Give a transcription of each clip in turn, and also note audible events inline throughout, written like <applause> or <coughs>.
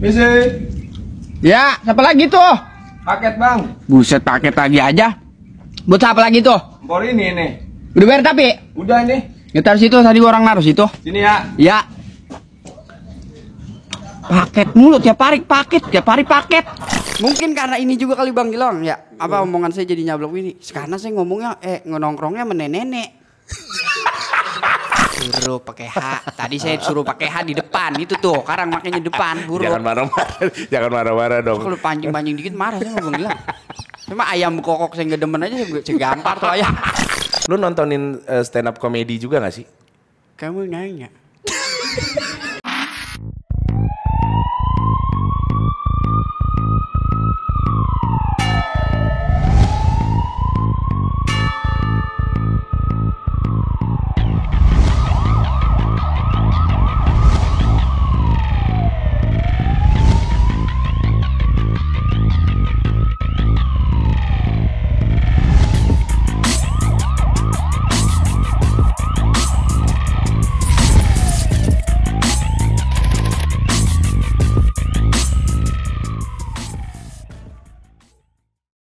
Misi. Ya, siapa lagi tuh? Paket, Bang. Buset, paket lagi aja. Buat siapa lagi tuh? Empor ini nih. Udah bayar tapi? Udah Kita ya, Ngetar situ tadi orang naruh situ. Sini ya. Ya. Paket mulu tiap hari paket, tiap hari paket. Mungkin karena ini juga kali Bang Gilong ya. Apa omongan saya jadi nyablok ini? Karena saya ngomongnya eh nongkrongnya menenek suruh pakai H. Tadi saya suruh pakai H di depan itu tuh. sekarang makanya depan huruf. Jangan marah-marah. Jangan marah-marah dong. Kalau pancing-pancing dikit marah saya mau bilang. Cuma ayam kokok saya nggak demen aja saya gampar tuh ayam. Lu nontonin eh, stand up komedi juga gak sih? Kamu nanya.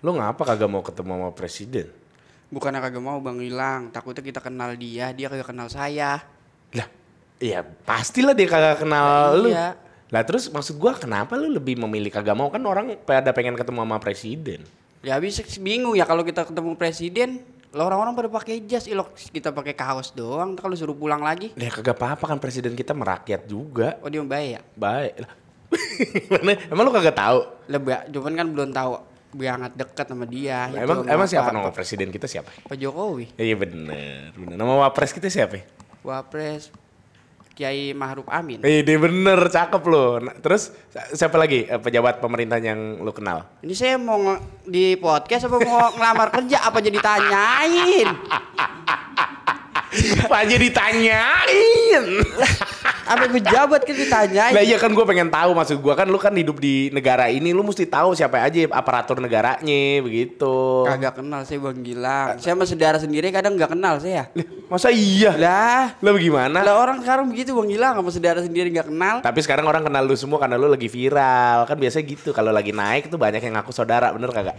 Lu ngapa kagak mau ketemu sama presiden? Bukannya kagak mau Bang Ilang, takutnya kita kenal dia, dia kagak kenal saya. Lah, iya pastilah dia kagak kenal nah, lu. Iya. Lah terus maksud gua kenapa lu lebih memilih kagak mau kan orang pada pengen ketemu sama presiden. Ya habis bingung ya kalau kita ketemu presiden, lo orang-orang pada pakai jas, ilok kita pakai kaos doang. Kalau suruh pulang lagi. Ya kagak apa-apa kan presiden kita merakyat juga. Oh dia baik ya? Baik. <laughs> Emang lu kagak tahu? Lebih, cuman kan belum tahu banget dekat sama dia. Nah, emang emang siapa nama presiden kita siapa? Pak Jokowi. Iya bener, bener. Nama wapres kita siapa? Wapres Kiai Ma'ruf Amin. Iya bener, cakep loh. Nah, terus siapa lagi eh, pejabat pemerintahan yang lu kenal? Ini saya mau di podcast apa mau ngelamar kerja apa jadi tanyain? <laughs> Pak jadi tanyain. <laughs> apa sampai pejabat kan ditanya. Lah iya kan gue pengen tahu maksud gue kan lu kan hidup di negara ini lu mesti tahu siapa aja aparatur negaranya begitu. Kagak kenal sih Bang Gilang. Saya sama saudara sendiri kadang nggak kenal saya. Masa iya? Lah. Lah bagaimana? Lah orang sekarang begitu Bang Gilang sama saudara sendiri nggak kenal. Tapi sekarang orang kenal lu semua karena lu lagi viral. Kan biasanya gitu kalau lagi naik tuh banyak yang ngaku saudara, bener kagak?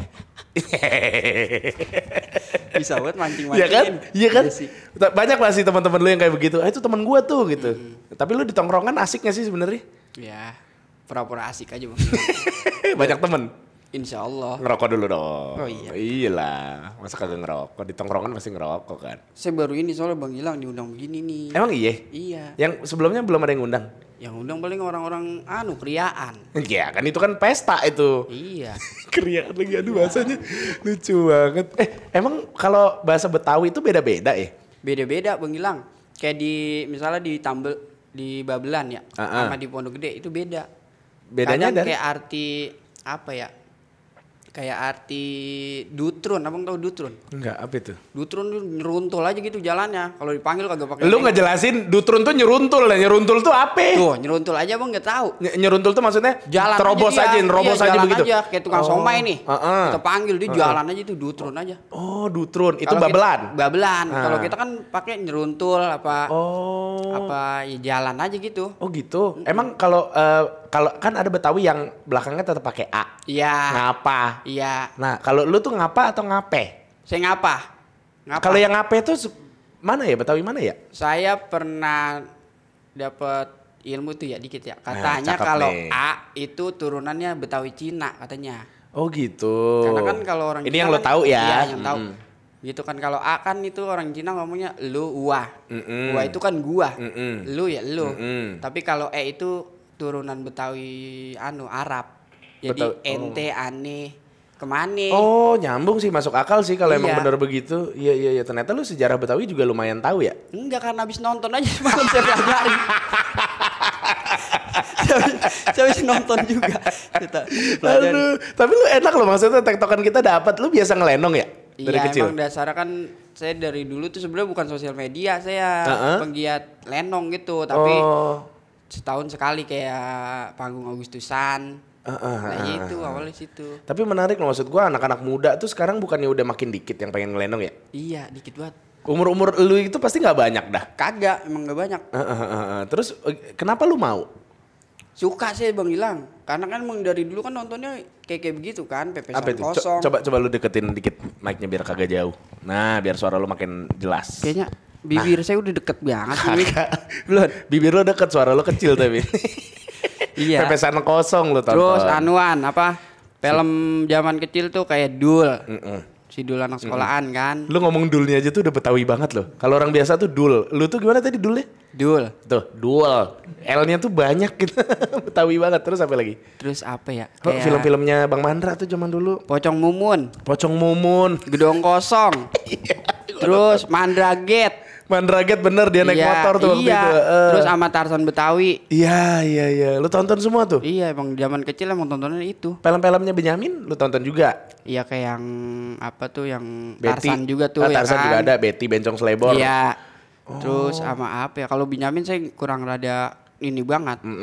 <laughs> Bisa buat mancing mancing Iya kan? Iya kan? Iya banyak sih teman-teman lu yang kayak begitu. Ah, itu teman gua tuh gitu. Tapi lu di tongkrongan asik gak sih sebenarnya? Ya, pura-pura asik aja bang. <laughs> Banyak temen? Insya Allah. Ngerokok dulu dong. Oh iya. iya. lah. Masa kagak ngerokok? Di tongkrongan masih ngerokok kan? Saya baru ini soalnya Bang Gilang diundang begini nih. Emang iya? Iya. Yang sebelumnya belum ada yang undang? Yang undang paling orang-orang anu, kriaan. Iya kan itu kan pesta itu. Iya. <laughs> kriaan lagi aduh bahasanya lucu banget. Eh emang kalau bahasa Betawi itu beda-beda ya? Beda-beda Bang Gilang. Kayak di misalnya di Tambel di Babelan ya uh -uh. sama di Pondok Gede itu beda bedanya Kadang dari... kayak arti apa ya kayak arti Dutrun, abang tahu Dutrun? Enggak, apa itu? Dutrun tuh nyeruntul aja gitu jalannya. Kalau dipanggil kagak pakai. Lu nggak jelasin Dutrun tuh nyeruntul lah. Nyeruntul tuh apa? Tuh, nyeruntul aja bang nggak tahu. Ny nyeruntul tuh maksudnya jalan terobos aja, dia, aja iya, aja begitu. Aja, kayak tukang oh. somai nih. Uh -uh. Kita panggil dia uh -uh. jalan aja itu Dutrun aja. Oh, Dutrun. Itu Kalo babelan. Kita, babelan. Uh. Kalau kita kan pakai nyeruntul apa oh. apa ya jalan aja gitu. Oh gitu. Emang kalau uh, kalau kan ada Betawi yang belakangnya tetap pakai a. Iya. Ngapa? Iya. Nah, kalau lu tuh ngapa atau ngape? Saya ngapa. ngapa. Kalau yang ngape itu mana ya Betawi mana ya? Saya pernah dapat ilmu tuh ya dikit ya. Nah, katanya nah, kalau A itu turunannya Betawi Cina katanya. Oh gitu. Karena kan kalau orang Ini Cina yang kan, lo tahu ya. Iya, yang mm. tahu. Gitu kan kalau A kan itu orang Cina ngomongnya lu, wa. Mm -mm. Gua itu kan gua. Mm -mm. Lu ya lu. Mm -mm. Tapi kalau E itu turunan Betawi anu Arab. Jadi Betawi, oh. ente aneh kemana? Oh nyambung sih masuk akal sih kalau iya. emang benar begitu. Iya iya iya ternyata lu sejarah Betawi juga lumayan tahu ya? Enggak karena habis nonton aja semalam <laughs> saya pelajari. saya bisa nonton juga. Kita Aduh, tapi lu enak loh maksudnya tektokan kita dapat. Lu biasa ngelenong ya dari iya, kecil? emang dasarnya kan saya dari dulu tuh sebenarnya bukan sosial media, saya uh -huh. penggiat lenong gitu, tapi oh setahun sekali kayak panggung Agustusan. Uh, uh, nah itu uh, awalnya situ. Tapi menarik loh maksud gua anak-anak muda tuh sekarang bukannya udah makin dikit yang pengen ngelendong ya? Iya, dikit banget. Umur-umur lu itu pasti nggak banyak dah. Kagak, emang nggak banyak. Uh, uh, uh, uh. Terus eh, kenapa lu mau? Suka sih Bang hilang Karena kan emang dari dulu kan nontonnya kayak kayak begitu kan, PP kosong. Co coba coba lu deketin dikit mic-nya biar kagak jauh. Nah, biar suara lu makin jelas. Kayaknya Bibir nah. saya udah deket banget. Belum. Bibir lo deket, suara lo kecil tapi. <laughs> iya. Pepesan kosong lo tonton. Terus anuan apa? Film zaman kecil tuh kayak Dul. Mm -mm. Si Dul anak sekolahan mm. kan. Lu ngomong Dulnya aja tuh udah Betawi banget loh. Kalau orang biasa tuh Dul. Lu tuh gimana tadi Dulnya? Dul. Tuh, Dul. L-nya tuh banyak gitu. <laughs> Betawi banget. Terus apa lagi? Terus apa ya? Oh, kayak... film-filmnya Bang Mandra tuh zaman dulu. Pocong Mumun. Pocong Mumun. Gedong Kosong. <laughs> Iya. Terus Mandraget. Mandraget bener dia naik iya, motor tuh iya. waktu itu. Uh. Terus sama Tarzan Betawi. Iya, iya, iya. Lu tonton semua tuh? Iya, emang zaman kecil emang tontonan itu. Film-filmnya Benyamin lu tonton juga? Iya, kayak yang apa tuh yang Betty. Tarsan juga tuh ah, ya Tarsan kan? juga ada, Betty Bencong Selebor. Iya. Oh. Terus sama apa ya? Kalau Benyamin saya kurang rada ini banget. Mm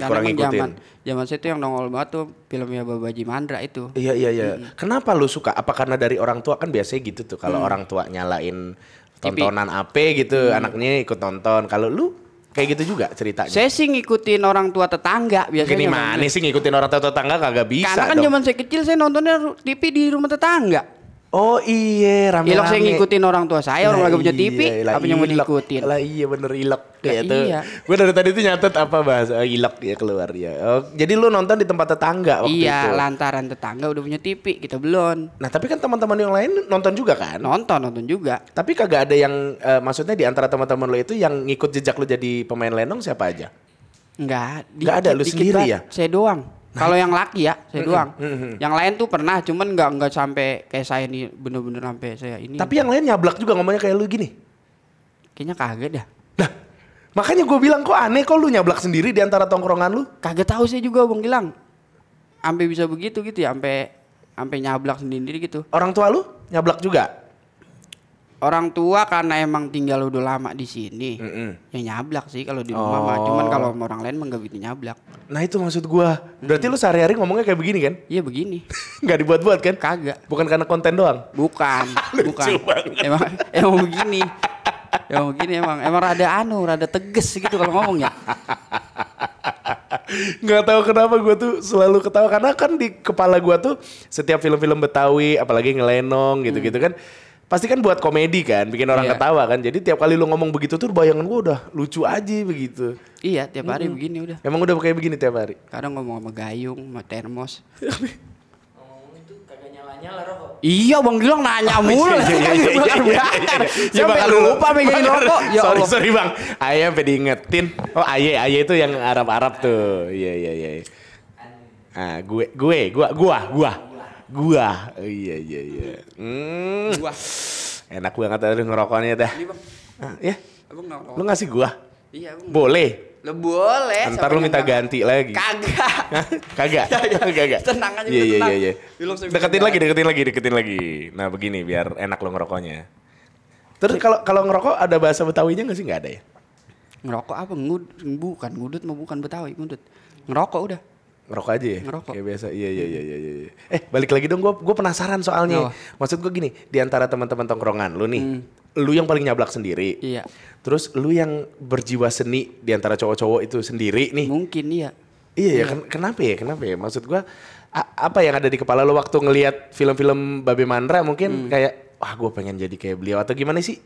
-hmm, kurang ikutin. Zaman, zaman saya tuh yang nongol banget tuh filmnya Babaji Mandra itu. Iya iya iya. Mm -hmm. Kenapa lu suka? Apa karena dari orang tua kan biasanya gitu tuh kalau mm. orang tua nyalain tontonan AP gitu hmm. anaknya ikut nonton kalau lu kayak gitu juga ceritanya saya sih ngikutin orang tua tetangga biasanya gini mana sih ngikutin orang tua tetangga kagak bisa karena kan zaman saya kecil saya nontonnya TV di rumah tetangga Oh iya rame Ilok saya ngikutin orang tua saya Orang lagi punya TV iya, Apa yang mau diikutin Lah iya bener ilok ya, itu. Iya Gue dari tadi tuh nyatet apa bahasa oh, Ilok ya keluar ya oh, Jadi lu nonton di tempat tetangga waktu iya, itu Iya lantaran tetangga udah punya TV Kita belum Nah tapi kan teman-teman yang lain nonton juga kan Nonton nonton juga Tapi kagak ada yang uh, Maksudnya di antara teman-teman lu itu Yang ngikut jejak lu jadi pemain lenong siapa aja Enggak Enggak ada lu sendiri ya Saya doang Nah, kalau yang laki ya, saya doang. Yang lain tuh pernah, cuman nggak nggak sampai kayak saya ini bener-bener sampai saya ini. Tapi yang lain nyablak juga ngomongnya kayak lu gini. Kayaknya kaget ya. Nah, makanya gue bilang kok aneh kok lu nyablak sendiri di antara tongkrongan lu. Kaget tahu sih juga bang Gilang. Sampai bisa begitu gitu ya, sampai sampai nyablak sendiri gitu. Orang tua lu nyablak juga? orang tua karena emang tinggal udah lama di sini mm -mm. ya nyablak sih kalau di rumah oh. mah cuman oh. kalau orang lain mah gitu nyablak nah itu maksud gua berarti mm. lu sehari-hari ngomongnya kayak begini kan iya begini <laughs> nggak dibuat-buat kan kagak bukan karena konten doang bukan <laughs> bukan emang emang begini emang begini emang emang rada anu rada tegas gitu kalau ngomong ya. <laughs> nggak tahu kenapa gue tuh selalu ketawa karena kan di kepala gue tuh setiap film-film Betawi apalagi ngelenong gitu-gitu hmm. kan pasti kan buat komedi kan, bikin orang iya. ketawa kan. Jadi tiap kali lu ngomong begitu tuh bayangan gua udah lucu aja begitu. Iya, tiap hari hmm. begini udah. Emang udah kayak begini tiap hari. Kadang ngomong sama gayung, sama termos. <laughs> nyala rokok. Iya Bang Gilang nanya oh, mulu. Iya, iya, iya, iya, iya, iya. iya, lupa megangin <laughs> rokok. Ya sorry, sorry Bang. Ayah iya, diingetin. Oh iya, iya, itu yang Arab-Arab tuh. Iya, iya, iya. iya. Ah, gue, gue, gua, gua, gua. Gua. Oh, iya iya iya. Hmm. Gua. Enak banget ada ngerokoknya dah. Ya, iya, ya. Abang Lu ngasih gua? Iya, Bang. Boleh. Lo boleh. Ntar lu minta ganti lagi. Kagak. <laughs> Kagak. Iya, iya. kagak Kagak. Tenang aja. Iya iya iya. iya. Deketin lagi, deketin lagi, deketin lagi. Nah begini biar enak lo ngerokoknya. Terus kalau kalau ngerokok ada bahasa Betawinya nggak sih? Nggak ada ya? Ngerokok apa? Ngud, bukan ngudut mau bukan Betawi, ngudut. Ngerokok udah. Ngerokok aja ya? Ngerokok. Kayak biasa. Iya, iya, iya, iya, iya. Eh, balik lagi dong. Gue gue penasaran soalnya. Oh. Maksud gue gini, di antara teman-teman tongkrongan lu nih, hmm. lu yang paling nyablak sendiri. Iya. Terus lu yang berjiwa seni di antara cowok-cowok itu sendiri nih. Mungkin iya. Iya, ya, iya. ken kenapa ya? Kenapa ya? Maksud gue apa yang ada di kepala lu waktu ngelihat film-film Babe Mandra mungkin hmm. kayak wah gue pengen jadi kayak beliau atau gimana sih?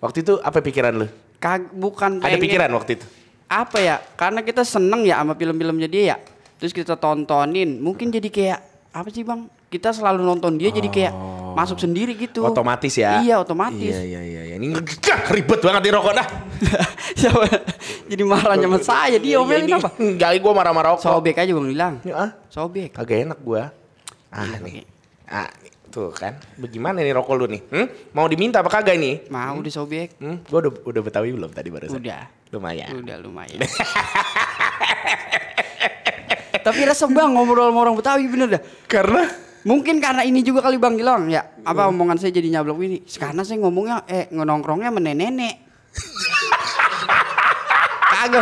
Waktu itu apa pikiran lu? Kag bukan pengen. Ada pikiran waktu itu? Apa ya? Karena kita seneng ya sama film-filmnya dia ya terus kita tontonin mungkin jadi kayak apa sih bang kita selalu nonton dia oh. jadi kayak oh. masuk sendiri gitu otomatis ya iya otomatis iya iya iya, iya. ini ribet banget di rokok dah <laughs> jadi marah sama iya, saya iya, dia omelin apa enggak gue marah-marah rokok sobek aja bang bilang ya, sobek kagak enak gue ah nih ah Tuh kan, bagaimana nih rokok lu nih? Hmm? Mau diminta apa kagak ini Mau hmm? disobek. Hmm? Gue udah, udah betawi belum tadi barusan? Udah. Lumayan. Udah lumayan. <laughs> Tapi rasa bang ngobrol sama orang Betawi bener dah. Karena Mungkin karena ini juga kali Bang Gilang ya. Apa hmm. omongan saya jadi nyablok ini? Karena saya ngomongnya eh nongkrongnya menenenek. Kagak.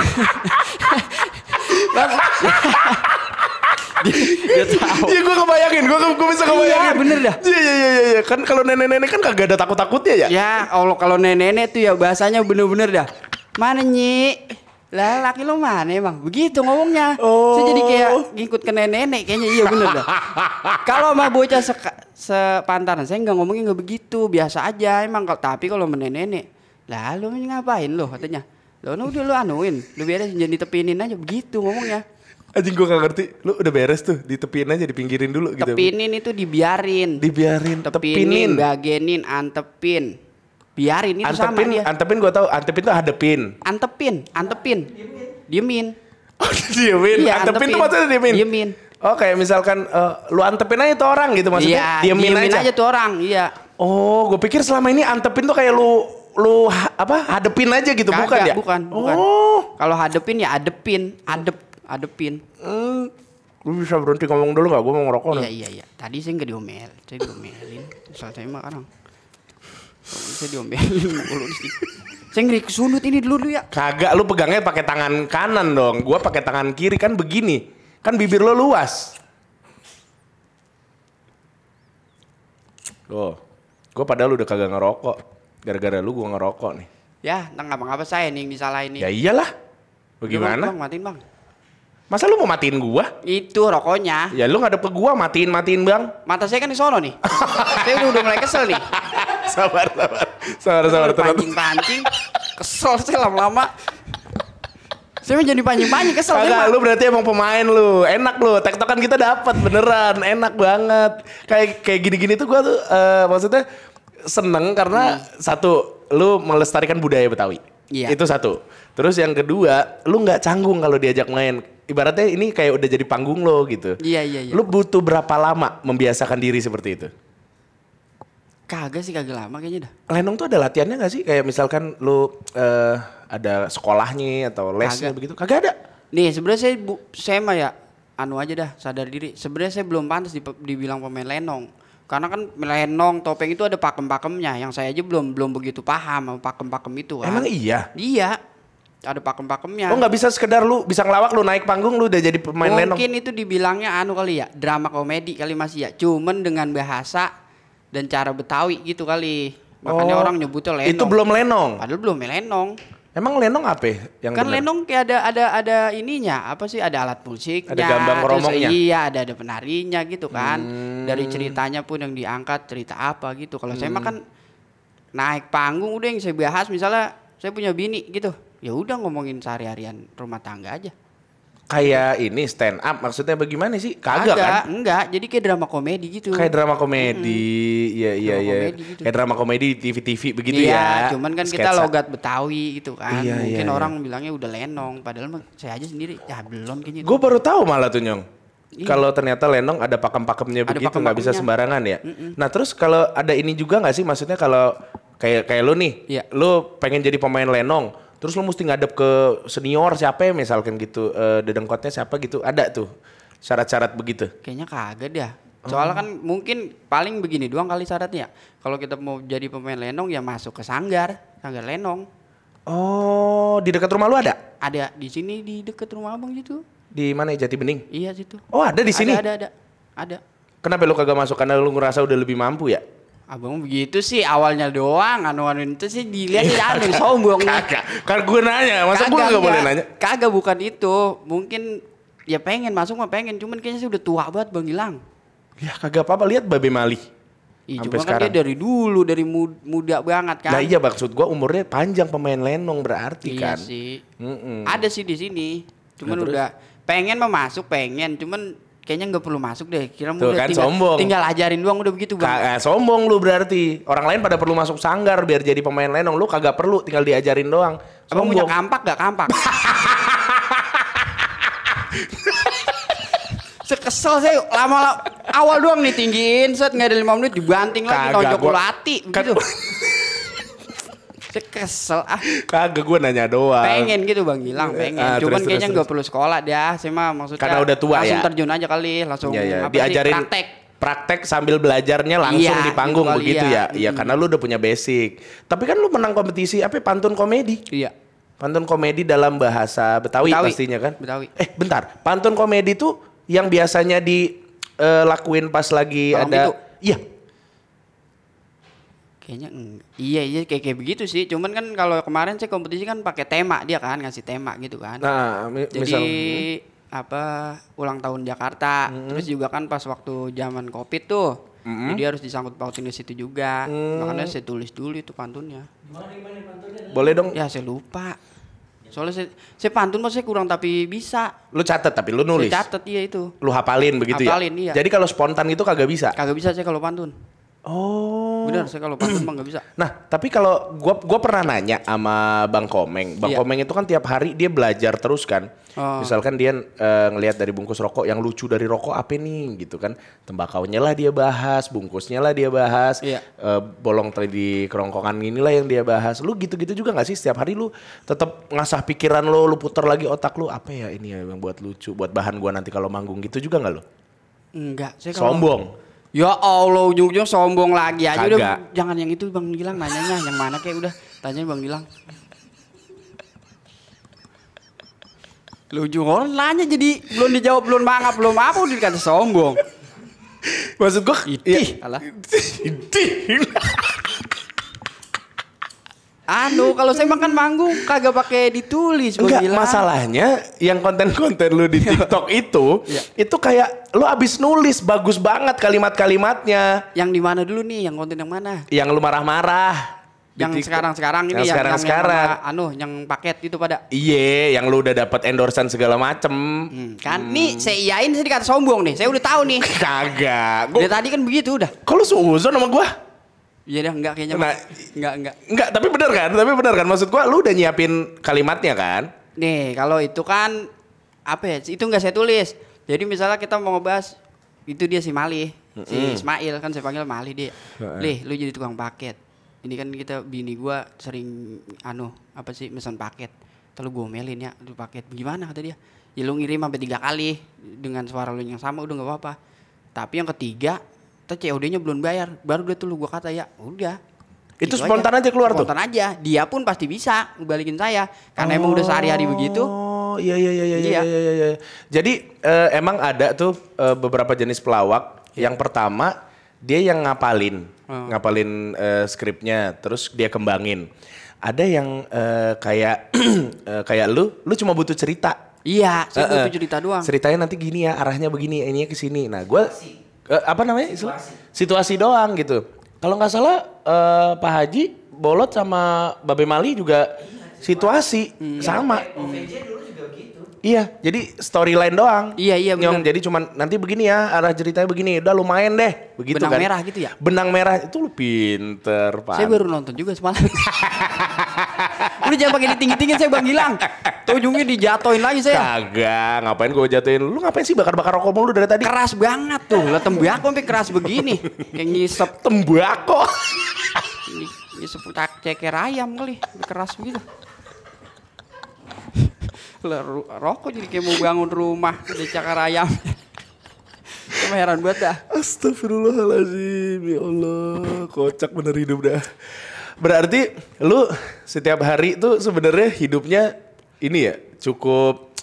bang. dia, dia tahu. Iya gue kebayangin, gue gue bisa kebayangin. Iya bener dah. Iya iya iya iya. Kan kalau nenek-nenek kan kagak ada takut-takutnya ya. Ya, kalau kalau nenek-nenek tuh ya bahasanya bener-bener dah. Mana nyi? Lah laki lo mana emang? Begitu ngomongnya. Oh. Saya jadi kayak oh. ngikut ke nenek-nenek kayaknya iya bener dah. <laughs> kalau sama bocah se sepantaran saya nggak ngomongnya nggak begitu, biasa aja emang kalau tapi kalau menenek-nenek, lah lo ngapain lo katanya? Lo nah, udah lo anuin, lo biarin jadi tepinin aja begitu ngomongnya. Anjing gue gak ngerti, lu udah beres tuh, ditepin aja, dipinggirin dulu gitu. Tepinin itu dibiarin. Dibiarin, tepinin. tepinin bagenin, antepin biarin itu antepin, sama dia. Antepin gue tau, antepin tuh hadepin. Antepin, antepin. Diemin. Oh, diemin. Iya, antepin, antepin tuh maksudnya diemin. Diemin. Oh, kayak misalkan uh, lu antepin aja tuh orang gitu maksudnya. Iya, diemin, diemin aja. aja tuh orang, iya. Oh, gue pikir selama ini antepin tuh kayak lu lu ha, apa hadepin aja gitu Kagak, bukan ya? Bukan, bukan. Oh. Kalau hadepin ya adepin, adep, adepin. Hmm. Lu bisa berhenti ngomong dulu gak? Gue mau ngerokok Iya, nih. iya, iya. Tadi sih gak diomel. Saya diomelin. Selesai mah sekarang. Saya diomelin mulu sih. Saya ngeri kesundut ini dulu dulu ya. Kagak lu pegangnya pakai tangan kanan dong. Gua pakai tangan kiri kan begini. Kan bibir lo luas. Loh, gue padahal udah kagak ngerokok. Gara-gara lu gue ngerokok nih. Ya, tentang apa-apa saya nih yang disalahin nih. Ya iyalah. Bagaimana? Bang, matiin bang. Masa lu mau matiin gua? Itu rokoknya. Ya lu ngadep ke gua matiin matiin bang. Mata saya kan di sono nih. <laughs> saya udah, udah mulai kesel nih sabar, sabar. Sabar, sabar. Pancing-pancing. Kesel sih lama-lama. Saya jadi panjang-panjang kesel. Kagak, lu berarti emang pemain lu. Enak lu, tektokan kita dapat beneran. Enak banget. Kayak kayak gini-gini tuh gue tuh uh, maksudnya seneng karena hmm. satu lu melestarikan budaya Betawi. Iya. Itu satu. Terus yang kedua, lu nggak canggung kalau diajak main. Ibaratnya ini kayak udah jadi panggung lo gitu. Iya, iya, iya. Lu butuh berapa lama membiasakan diri seperti itu? Kagak sih, kagak lama kayaknya dah. Lenong tuh ada latihannya gak sih? Kayak misalkan lu uh, ada sekolahnya atau lesnya kagak. begitu? Kagak ada. Nih, sebenarnya saya bu, saya mah ya anu aja dah, sadar diri. Sebenarnya saya belum pantas dibilang pemain lenong. Karena kan lenong, topeng itu ada pakem-pakemnya yang saya aja belum belum begitu paham sama pakem-pakem itu kan. Emang iya? Iya. Ada pakem-pakemnya. Oh nggak bisa sekedar lu bisa ngelawak lu naik panggung lu udah jadi pemain Mungkin lenong. Mungkin itu dibilangnya anu kali ya, drama komedi kali masih ya. Cuman dengan bahasa dan cara Betawi gitu kali. Makanya oh, orang nyebutnya lenong. Itu belum lenong. Padahal belum lenong. Emang lenong apa yang Kan bener? lenong kayak ada ada ada ininya, apa sih ada alat musik, ada gambang romongnya. Iya, ada ada penarinya gitu kan. Hmm. Dari ceritanya pun yang diangkat cerita apa gitu. Kalau hmm. saya mah hmm. kan naik panggung udah yang saya bahas misalnya saya punya bini gitu. Ya udah ngomongin sehari-harian rumah tangga aja kayak ini stand up maksudnya bagaimana sih kagak Agak, kan enggak jadi kayak drama komedi gitu kayak drama komedi iya iya iya gitu. kayak drama komedi di TV TV begitu iya, ya cuman kan Sketsa. kita logat Betawi gitu kan iya, mungkin iya, iya. orang iya. bilangnya udah lenong padahal mah saya aja sendiri ya belum kayaknya gue baru tahu malah tuh nyong Iya. Kalau ternyata lenong ada pakem-pakemnya begitu nggak bisa sembarangan ya. Mm -mm. Nah terus kalau ada ini juga nggak sih maksudnya kalau kayak kayak lu nih, yeah. lu pengen jadi pemain lenong, Terus lo mesti ngadep ke senior siapa ya misalkan gitu, uh, dedengkotnya siapa gitu, ada tuh syarat-syarat begitu? Kayaknya kagak dah. Soalnya kan mungkin paling begini doang kali syaratnya. Kalau kita mau jadi pemain lenong ya masuk ke sanggar, sanggar lenong. Oh, di dekat rumah lu ada? Ada di sini di dekat rumah abang gitu. Di mana ya, Jati Bening? Iya situ. Oh ada di sini? Ada ada ada. ada. Kenapa lo kagak masuk? Karena lu ngerasa udah lebih mampu ya? Abang begitu sih awalnya doang anu anu itu sih dilihat ya, aneh sombong <laughs> kagak kan gue nanya masa gue gak boleh nanya kagak bukan itu mungkin ya pengen masuk mah pengen cuman kayaknya sih udah tua banget bang hilang. ya kagak apa-apa lihat Babe Mali Iya, cuma sekarang. kan dia dari dulu, dari muda banget kan. Nah iya maksud gue umurnya panjang pemain lenong berarti iya kan. Iya sih. Mm -mm. Ada sih di sini. Cuman nah, udah pengen mau masuk pengen, cuman kayaknya nggak perlu masuk deh. Kira Tuh, udah kan tinggal, sombong. tinggal ajarin doang udah begitu bang. Ka sombong lu berarti. Orang lain pada perlu masuk sanggar biar jadi pemain lenong. Lu kagak perlu tinggal diajarin doang. Sombong. Abang punya kampak gak kampak? <laughs> Sekesel saya lama-lama awal doang nih tinggiin set nggak ada lima menit dibanting lagi tonjok bola latih, kan gitu. <laughs> kesel ah. Kagak gue nanya doang. Pengen gitu Bang hilang eh, pengen. Ah, Cuman kayaknya nggak perlu sekolah dia, ah. sih mah maksudnya. Karena udah tua langsung ya. Langsung terjun aja kali, langsung ya, ya. Apa diajarin sih, praktek praktek sambil belajarnya iya, langsung iya, di panggung gitu begitu iya. ya. Iya, hmm. karena lu udah punya basic. Tapi kan lu menang kompetisi apa ya, pantun komedi. Iya. Pantun komedi dalam bahasa Betawi, Betawi. pastinya kan? Betawi. Eh, bentar. Pantun komedi tuh yang biasanya dilakuin eh, uh, pas lagi Tolong ada itu. Iya, kayaknya iya iya kayak kayak begitu sih cuman kan kalau kemarin sih kompetisi kan pakai tema dia kan ngasih tema gitu kan nah mi jadi misal, apa ulang tahun Jakarta mm terus juga kan pas waktu zaman covid tuh mm -hmm. jadi harus disangkut pautin di situ juga mm. makanya saya tulis dulu itu pantunnya boleh dong ya saya lupa Soalnya saya, saya pantun masih kurang tapi bisa. Lu catet tapi lu nulis. Saya catet iya itu. Lu hafalin begitu hapalin, ya. Hafalin iya. Jadi kalau spontan itu kagak bisa. Kagak bisa saya kalau pantun. Oh. Benar, saya kalau pantun mah nggak bisa. <clears throat> Nah, tapi kalau gua gua pernah nanya sama Bang Komeng. Bang yeah. Komeng itu kan tiap hari dia belajar terus kan. Oh. Misalkan dia e, ngelihat dari bungkus rokok yang lucu dari rokok apa nih gitu kan. Tembakaunya lah dia bahas, bungkusnya lah dia bahas, yeah. Iya. E, bolong tadi di kerongkongan inilah yang dia bahas. Lu gitu-gitu juga gak sih setiap hari lu tetap ngasah pikiran lu, lu puter lagi otak lu apa ya ini yang buat lucu, buat bahan gua nanti kalau manggung gitu juga gak lu? Enggak, saya kalau sombong. Ya Allah ujung-ujung sombong lagi aja udah jangan yang itu Bang Gilang nanyanya yang mana kayak udah tanya Bang Gilang. Lu orang nanya jadi belum dijawab belum mangap belum apa udah dikata sombong. Maksud gue itih, iya. itih. Anu, kalau saya makan manggung kagak pakai ditulis. Enggak, masalahnya yang konten-konten lu di <laughs> iya. TikTok itu, iya. itu kayak lu abis nulis bagus banget kalimat-kalimatnya. Yang di mana dulu nih? Yang konten yang mana? Yang lu marah-marah yang sekarang-sekarang ini yang sekarang sekarang yang, anu yang paket itu pada iye yang lu udah dapat endorsan segala macem hmm, kan hmm. nih saya iyain saya dikata sombong nih saya udah tahu nih <laughs> kagak gua... dari tadi kan begitu udah kalau lu sama gua Iya deh, enggak kayaknya. Nah, enggak, enggak. Enggak, tapi benar kan? Tapi benar kan? Maksud gua lu udah nyiapin kalimatnya kan? Nih, kalau itu kan apa ya? Itu enggak saya tulis. Jadi misalnya kita mau ngebahas itu dia si Mali, mm -hmm. si Ismail kan saya panggil Mali dia. Lih, lu jadi tukang paket. Ini kan kita bini gua sering anu apa sih pesan paket. Terus gua melin ya, lu paket. Gimana kata dia? Ya lu ngirim sampai tiga kali dengan suara lu yang sama udah nggak apa-apa. Tapi yang ketiga tapi COD-nya belum bayar. Baru dia tuh lu gua kata ya, udah. Itu gitu spontan aja, aja keluar spontan tuh. Spontan aja. Dia pun pasti bisa balikin saya karena oh, emang udah sehari-hari begitu. Oh, iya iya iya iya iya iya. iya. iya, iya. Jadi uh, emang ada tuh uh, beberapa jenis pelawak. Iya. Yang pertama dia yang ngapalin, hmm. ngapalin uh, skripnya, terus dia kembangin. Ada yang uh, kayak uh, <clears throat> kayak lu, lu cuma butuh cerita. Iya, saya uh, butuh cerita doang. Ceritanya nanti gini ya, arahnya begini, ininya ke sini. Nah, gue uh, apa namanya Situasi. situasi doang gitu. Kalau nggak salah eh, Pak Haji Bolot sama Babe Mali juga iya, situasi hmm. sama. Ya, Iya, jadi storyline doang. Iya, iya benar. Jadi cuman nanti begini ya, arah ceritanya begini. Udah lumayan deh, begitu Benang kan. merah gitu ya. Benang merah itu lu pinter, Pak. Saya baru nonton juga semalam. <laughs> Udah jangan pakai ditinggi-tinggi saya Bang Gilang. Ujungnya dijatoin lagi saya. Kagak, ngapain gue jatuhin? Lu ngapain sih bakar-bakar rokok mulu dari tadi? Keras banget tuh. Lah tembakau sampai keras begini. Kayak ngisep tembakau. ngisep ceker ayam kali, keras begitu rokok jadi kayak mau bangun rumah di cakar ayam. Cuma <laughs> heran banget dah. Astagfirullahaladzim, ya Allah, kocak bener hidup dah. Berarti lu setiap hari tuh sebenarnya hidupnya ini ya cukup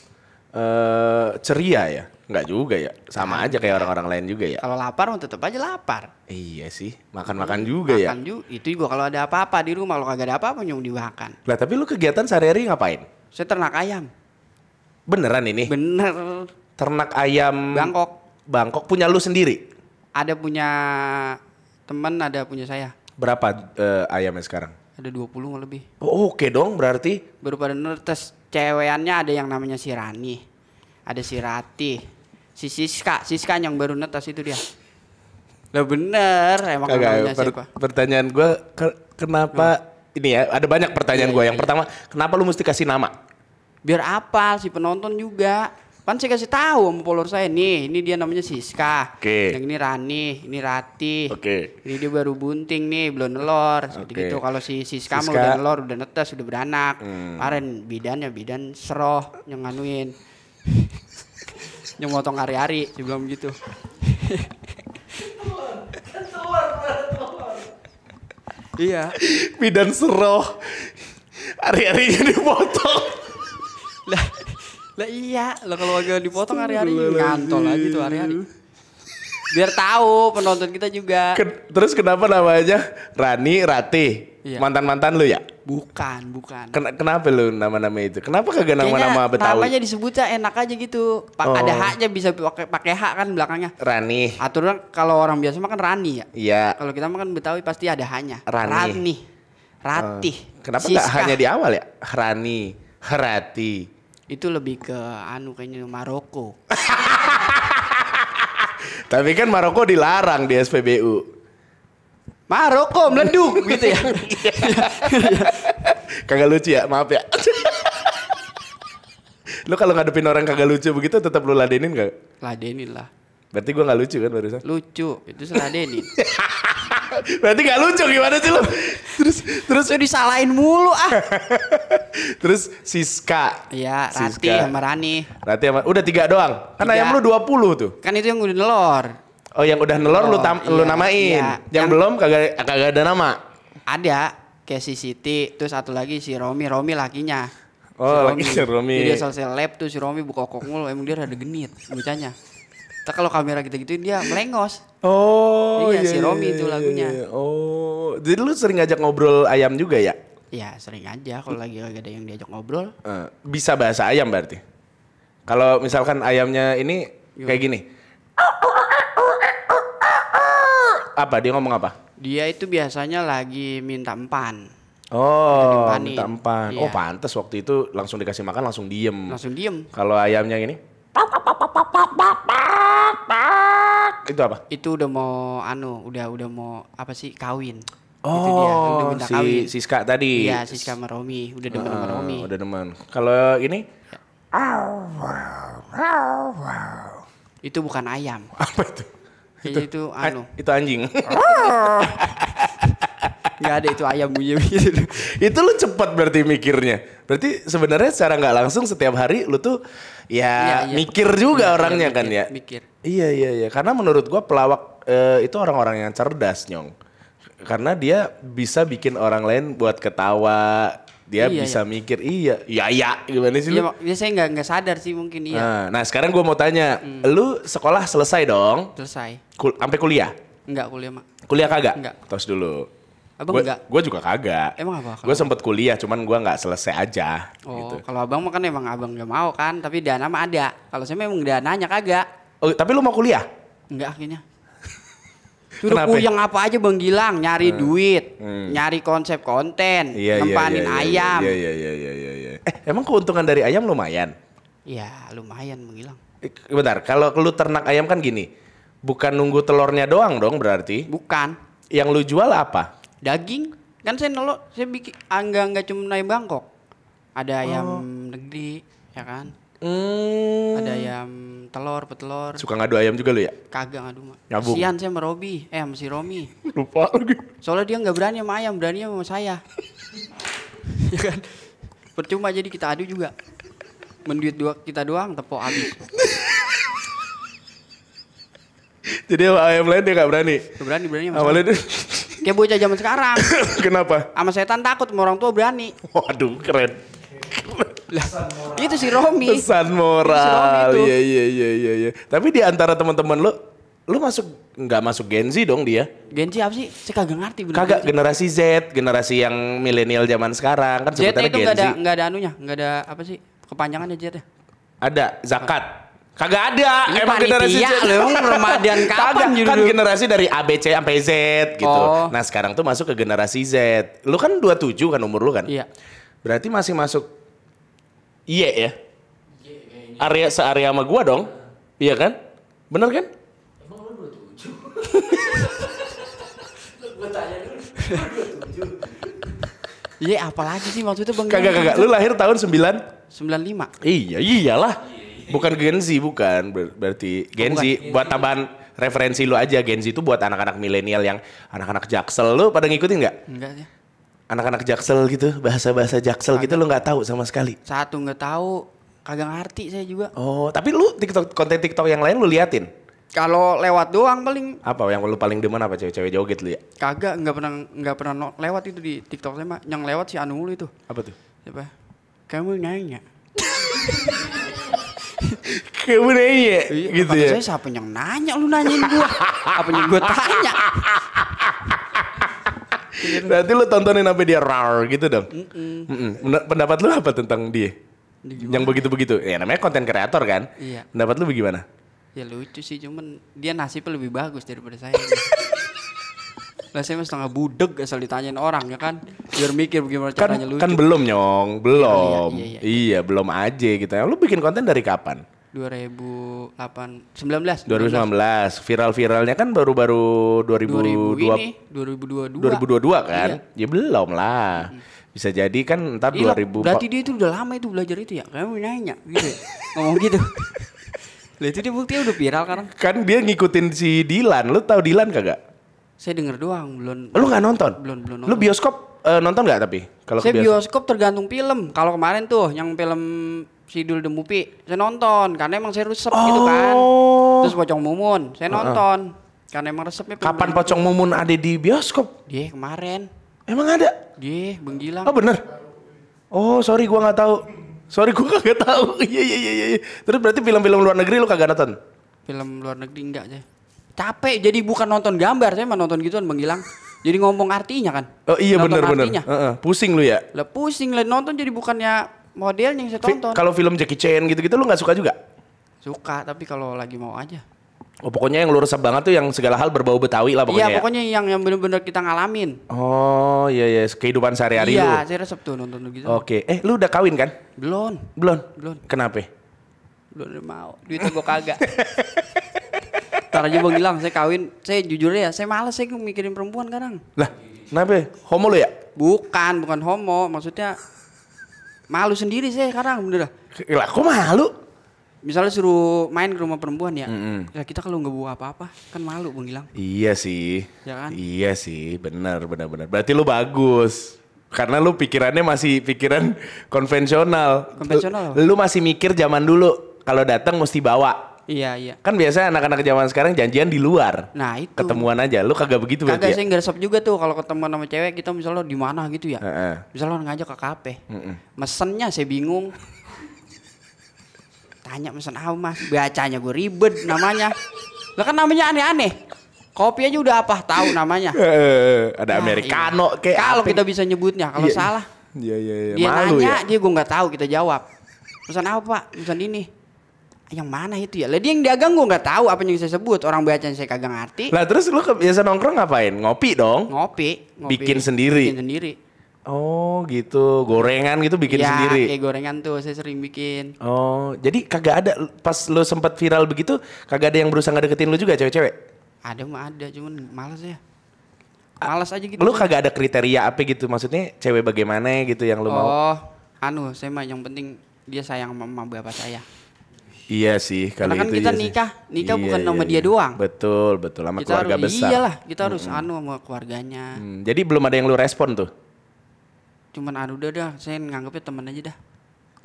uh, ceria ya? Enggak juga ya, sama aja kayak orang-orang lain juga ya. Kalau lapar mau tetap aja lapar. Iya sih, makan-makan juga makan ya. Makan juga, itu juga kalau ada apa-apa di rumah, kalau kagak ada apa-apa nyung dimakan. Lah tapi lu kegiatan sehari-hari ngapain? Saya ternak ayam. Beneran ini? Bener. Ternak ayam Bangkok. Bangkok punya lu sendiri? Ada punya teman, ada punya saya. Berapa uh, ayamnya sekarang? Ada 20 puluh lebih. Oh, Oke okay dong berarti. Baru pada nertes ceweannya ada yang namanya si Rani. Ada si Rati. Si Siska, Siska yang baru netes itu dia. Lah bener, emang Kagak, namanya per siapa? Pertanyaan gue ke kenapa hmm. ini ya, ada banyak pertanyaan iya, gue. Iya, yang iya. pertama, kenapa lu mesti kasih nama? biar apa si penonton juga kan saya kasih tahu sama follower saya nih ini dia namanya Siska oke okay. yang ini Rani ini Rati oke okay. ini dia baru bunting nih belum nelor seperti okay. gitu kalau si Siska, Siska. udah nelor udah netes udah beranak hmm. bidan ya bidan seroh yang nganuin <laughs> yang motong hari-hari sebelum gitu. <laughs> iya bidan seroh hari-harinya dipotong lah lah iya lo kalau agak dipotong hari-hari ngantol lagi tuh hari-hari biar tahu penonton kita juga Ke, terus kenapa namanya Rani Rati iya. mantan mantan lu ya bukan bukan Ken, kenapa lu nama-nama itu kenapa kagak nama-nama Betawi namanya disebutnya enak aja gitu pa oh. ada haknya bisa pakai pakai hak kan belakangnya Rani aturan kalau orang biasa makan Rani ya iya kalau kita makan Betawi pasti ada haknya Rani, Rani. Oh. Ratih. Uh, kenapa nggak hanya di awal ya? Rani, Ratih itu lebih ke anu kayaknya Maroko. <laughs> Tapi kan Maroko dilarang di SPBU. Maroko meleduk <laughs> gitu ya. <laughs> kagak lucu ya, maaf ya. lu kalau ngadepin orang kagak lucu begitu tetap lu ladenin gak? Ladenin lah. Berarti gua nggak lucu kan barusan? Lucu, itu seladenin. Berarti gak lucu gimana sih lu? Terus terus Udah disalahin mulu ah. <laughs> terus Siska. Iya, Rati sama Rani. Rati sama udah tiga doang. Kan yang ayam lu 20 tuh. Kan itu yang udah nelor. Oh, yang udah nelor, nelor lu tam, iya, lu namain. Iya. Yang, yang belum kagak kagak ada nama. Ada. Kayak si Siti, terus satu lagi si Romi, Romi lakinya. Oh, si Romi. Laki si Romi. Jadi dia selesai lab tuh si Romi buka kokok mulu, emang dia ada genit bocanya. Tak nah, kalau kamera gitu gituin dia melengos. Oh iya, iya si iya, Romi itu iya, iya, lagunya. Iya, iya. Oh, jadi lu sering ngajak ngobrol ayam juga ya? Iya sering aja kalau lagi gak ada yang diajak ngobrol. Uh, bisa bahasa ayam berarti. Kalau misalkan ayamnya ini Yuk. kayak gini. Apa dia ngomong apa? Dia itu biasanya lagi minta empan. Oh, minta empan. Oh, iya. Oh, pantas waktu itu langsung dikasih makan langsung diem. Langsung diem. Kalau ayamnya ini itu apa itu udah mau anu udah udah mau apa sih kawin Oh, itu dia. Udah si kawin. Siska tadi. Iya, Siska sama Romi. Udah demen uh, sama ah, Romi. Udah demen. Kalau ini? Ya. Itu bukan ayam. <laughs> Apa itu? Iya, itu, itu anu. Itu anjing. Enggak <laughs> ada itu ayam bunyi gitu. <laughs> itu lu cepat berarti mikirnya. Berarti sebenarnya secara nggak langsung setiap hari lu tuh ya, ya, iya. mikir juga mikir, orangnya mikir, kan mikir, ya. Mikir. Iya iya iya. Karena menurut gua pelawak uh, itu orang-orang yang cerdas nyong. Karena dia bisa bikin orang lain buat ketawa. Dia iya, bisa iya. mikir iya, ya ya gimana sih iya, lu? Ya, saya nggak nggak sadar sih mungkin iya. Nah, nah sekarang gua mau tanya, hmm. lu sekolah selesai dong? Selesai. Kul sampai kuliah? Enggak kuliah mak. Kuliah kagak? Enggak. Tos dulu. Abang gua, enggak? Gue juga kagak. Emang apa? Gue sempet kuliah, cuman gue nggak selesai aja. Oh, gitu. kalau abang mah kan emang abang gak mau kan, tapi dana mah ada. Kalau saya memang dananya kagak. Oh, tapi lu mau kuliah? Enggak akhirnya. <laughs> Suruh yang apa aja Bang Gilang, nyari hmm. duit, hmm. nyari konsep konten, iya, iya nempanin iya, iya, iya, ayam. Iya, iya, iya, iya, iya, iya. Eh, emang keuntungan dari ayam lumayan? Iya, lumayan Bang Gilang. Eh, bentar, kalau lu ternak ayam kan gini, bukan nunggu telurnya doang dong berarti? Bukan. Yang lu jual apa? daging kan saya nelo saya bikin angga ah, nggak cuma naik Bangkok ada oh. ayam negeri ya kan hmm. ada ayam telur petelur suka ngadu ayam juga lo ya kagak ngadu mah Nyabung. saya merobi Robi eh sama si Romi <laughs> lupa lagi soalnya dia nggak berani sama ayam berani sama saya <laughs> ya kan percuma jadi kita adu juga menduit dua kita doang tepok habis <laughs> jadi ayam lain dia nggak berani gak berani berani awalnya dia Kayak bocah zaman sekarang. <coughs> Kenapa? Sama setan takut, sama orang tua berani. Waduh, keren. Lah, itu si Romi. Pesan moral. Iya iya iya iya iya. Tapi di antara teman-teman lu lu masuk nggak masuk Gen Z dong dia? Gen Z apa sih? Saya kagak ngerti bener. Kagak generasi Z, generasi yang milenial zaman sekarang kan Gen Z itu enggak ada enggak ada anunya, enggak ada apa sih kepanjangannya Z ya? Ada zakat. Kagak ada. Ini Emang generasi Z. Loh, Ramadan <laughs> kapan Kagak, kan generasi dari A B C sampai Z gitu. Oh. Nah, sekarang tuh masuk ke generasi Z. Lu kan 27 kan umur lu kan? Iya. Berarti masih masuk Y ya? Area searea sama gua dong. Iya kan? Bener kan? Emang lu 27. <laughs> gua tanya dulu. Iya, apalagi sih maksudnya Bang? Kagak kagak. Lu lahir tahun sembilan. Sembilan lima. Iya, iyalah bukan Gen Z bukan Ber berarti Gen oh, Z buat tambahan referensi lu aja Gen Z itu buat anak-anak milenial yang anak-anak jaksel lu pada ngikutin nggak? Enggak ya. Anak-anak jaksel gitu, bahasa-bahasa jaksel gitu lu nggak tahu sama sekali. Satu nggak tahu, kagak ngerti saya juga. Oh, tapi lu TikTok konten TikTok yang lain lu liatin? Kalau lewat doang paling. Apa yang lu paling demen apa cewek-cewek joget lu ya? Kagak, nggak pernah nggak pernah no, lewat itu di TikTok saya mah. Yang lewat si Anu itu. Apa tuh? Siapa? Kamu nanya. <laughs> Kayak nanya, iya, gitu ya. Saya siapa yang nanya lu nanyain gue, apa yang gua tanya? <laughs> Berarti lu tontonin sampai dia rar gitu dong. Mm -mm. Mm -mm. Pendapat lu apa tentang dia? Gimana? Yang begitu-begitu. Ya namanya konten kreator kan. Iya. Pendapat lu bagaimana? Ya lucu sih cuman dia nasibnya lebih bagus daripada saya. <laughs> Lesnya setengah budeg asal ditanyain orang ya kan. Biar mikir bagaimana kan- caranya kan, lucu. Kan belum nyong, belum. Ya, iya, iya, iya. iya, belum aja gitu. Ya. Lu bikin konten dari kapan? 2008 19 2019 viral-viralnya kan baru-baru 2022 2022 2022 kan iya. ya belum lah bisa jadi kan entar Iya, 2000 berarti dia itu udah lama itu belajar itu ya kamu nanya gitu ya? ngomong gitu <laughs> lah itu dia buktinya udah viral kan kan dia ngikutin si Dilan lu tahu Dilan kagak saya denger doang, belum. Lu nggak nonton? Belum, belum nonton. Lu bioskop uh, nonton nggak tapi? Kalau Saya bioskop tergantung film. Kalau kemarin tuh yang film Sidul The Movie, saya nonton karena emang saya resep oh. gitu kan. Oh. Terus Pocong Mumun, saya nonton. Uh -huh. Karena emang resepnya Kapan Pocong itu. Mumun ada di bioskop? Dia kemarin. Emang ada? Dia Benggilang. Oh bener? Oh sorry gua nggak tahu. Sorry <laughs> gua kagak tahu. Iya iya iya iya. Terus berarti film-film luar negeri lu kagak nonton? Film luar negeri enggak aja. Capek jadi bukan nonton gambar saya mah nonton gituan Bang Gilang. Jadi ngomong artinya kan. Oh iya benar benar. Uh -uh. Pusing lu ya? Lah pusing lah nonton jadi bukannya model yang saya tonton. Kalau film Jackie Chan gitu-gitu lu nggak suka juga? Suka tapi kalau lagi mau aja. Oh pokoknya yang lurus banget tuh yang segala hal berbau Betawi lah pokoknya. Iya ya? pokoknya yang yang benar-benar kita ngalamin. Oh iya iya kehidupan sehari-hari iya, lu. Iya saya resep tuh nonton gitu. Oke eh lu udah kawin kan? Belum. Belum. Belum. Kenapa? Belum mau. Duitnya gue kagak. <laughs> Ntar aja bang hilang, saya kawin, saya jujur ya, saya males saya mikirin perempuan sekarang. Lah, kenapa? Homo lo ya? Bukan, bukan homo. Maksudnya malu sendiri saya sekarang bener Lah, kok malu? Misalnya suruh main ke rumah perempuan ya, mm -hmm. ya kita kalau nggak bawa apa-apa kan malu bang hilang. Iya sih. Ya kan? Iya sih, benar benar benar. Berarti lu bagus karena lu pikirannya masih pikiran <laughs> konvensional. Konvensional. Lu, lu masih mikir zaman dulu kalau datang mesti bawa Iya iya. Kan biasanya anak-anak zaman sekarang janjian di luar. Nah itu. Ketemuan aja. Lu kagak begitu kagak berarti. Ya? Kagak sih nggak resep juga tuh kalau ketemuan sama cewek kita misalnya di mana gitu ya. Heeh. Misalnya ngajak ke kafe. Mesennya saya bingung. <laughs> Tanya mesen apa mas? Bacanya gue ribet namanya. Lah kan namanya aneh-aneh. Kopi aja udah apa tahu namanya. <laughs> ada nah, americano iya. kayak. Kalau kita bisa nyebutnya kalau iya. salah. Iya iya iya. Dia Malu nanya ya. dia gue nggak tahu kita jawab. Pesan apa pak? Pesan ini yang mana itu ya? Lady yang dagang gue nggak tahu apa yang saya sebut. Orang baca saya kagak ngerti. Lah terus lu biasa ya, nongkrong ngapain? Ngopi dong. Ngopi, ngopi. Bikin sendiri. Bikin sendiri. Oh gitu, gorengan gitu bikin ya, sendiri. kayak gorengan tuh saya sering bikin. Oh, jadi kagak ada pas lu sempat viral begitu, kagak ada yang berusaha ngedeketin lu juga cewek-cewek? Ada mah ada, cuman males ya. Males aja gitu. Lu kan. kagak ada kriteria apa gitu, maksudnya cewek bagaimana gitu yang lu oh, mau? Oh, anu saya mah yang penting dia sayang sama bapak saya. Iya sih kalau Karena kan kita iya nikah, nikah iya, bukan iya, sama iya. dia iya. doang. Betul, betul sama kita keluarga harus, besar. lah kita harus -hmm. anu sama keluarganya. Hmm, jadi belum ada yang lu respon tuh. Cuman anu udah dah, saya nganggapnya teman aja dah.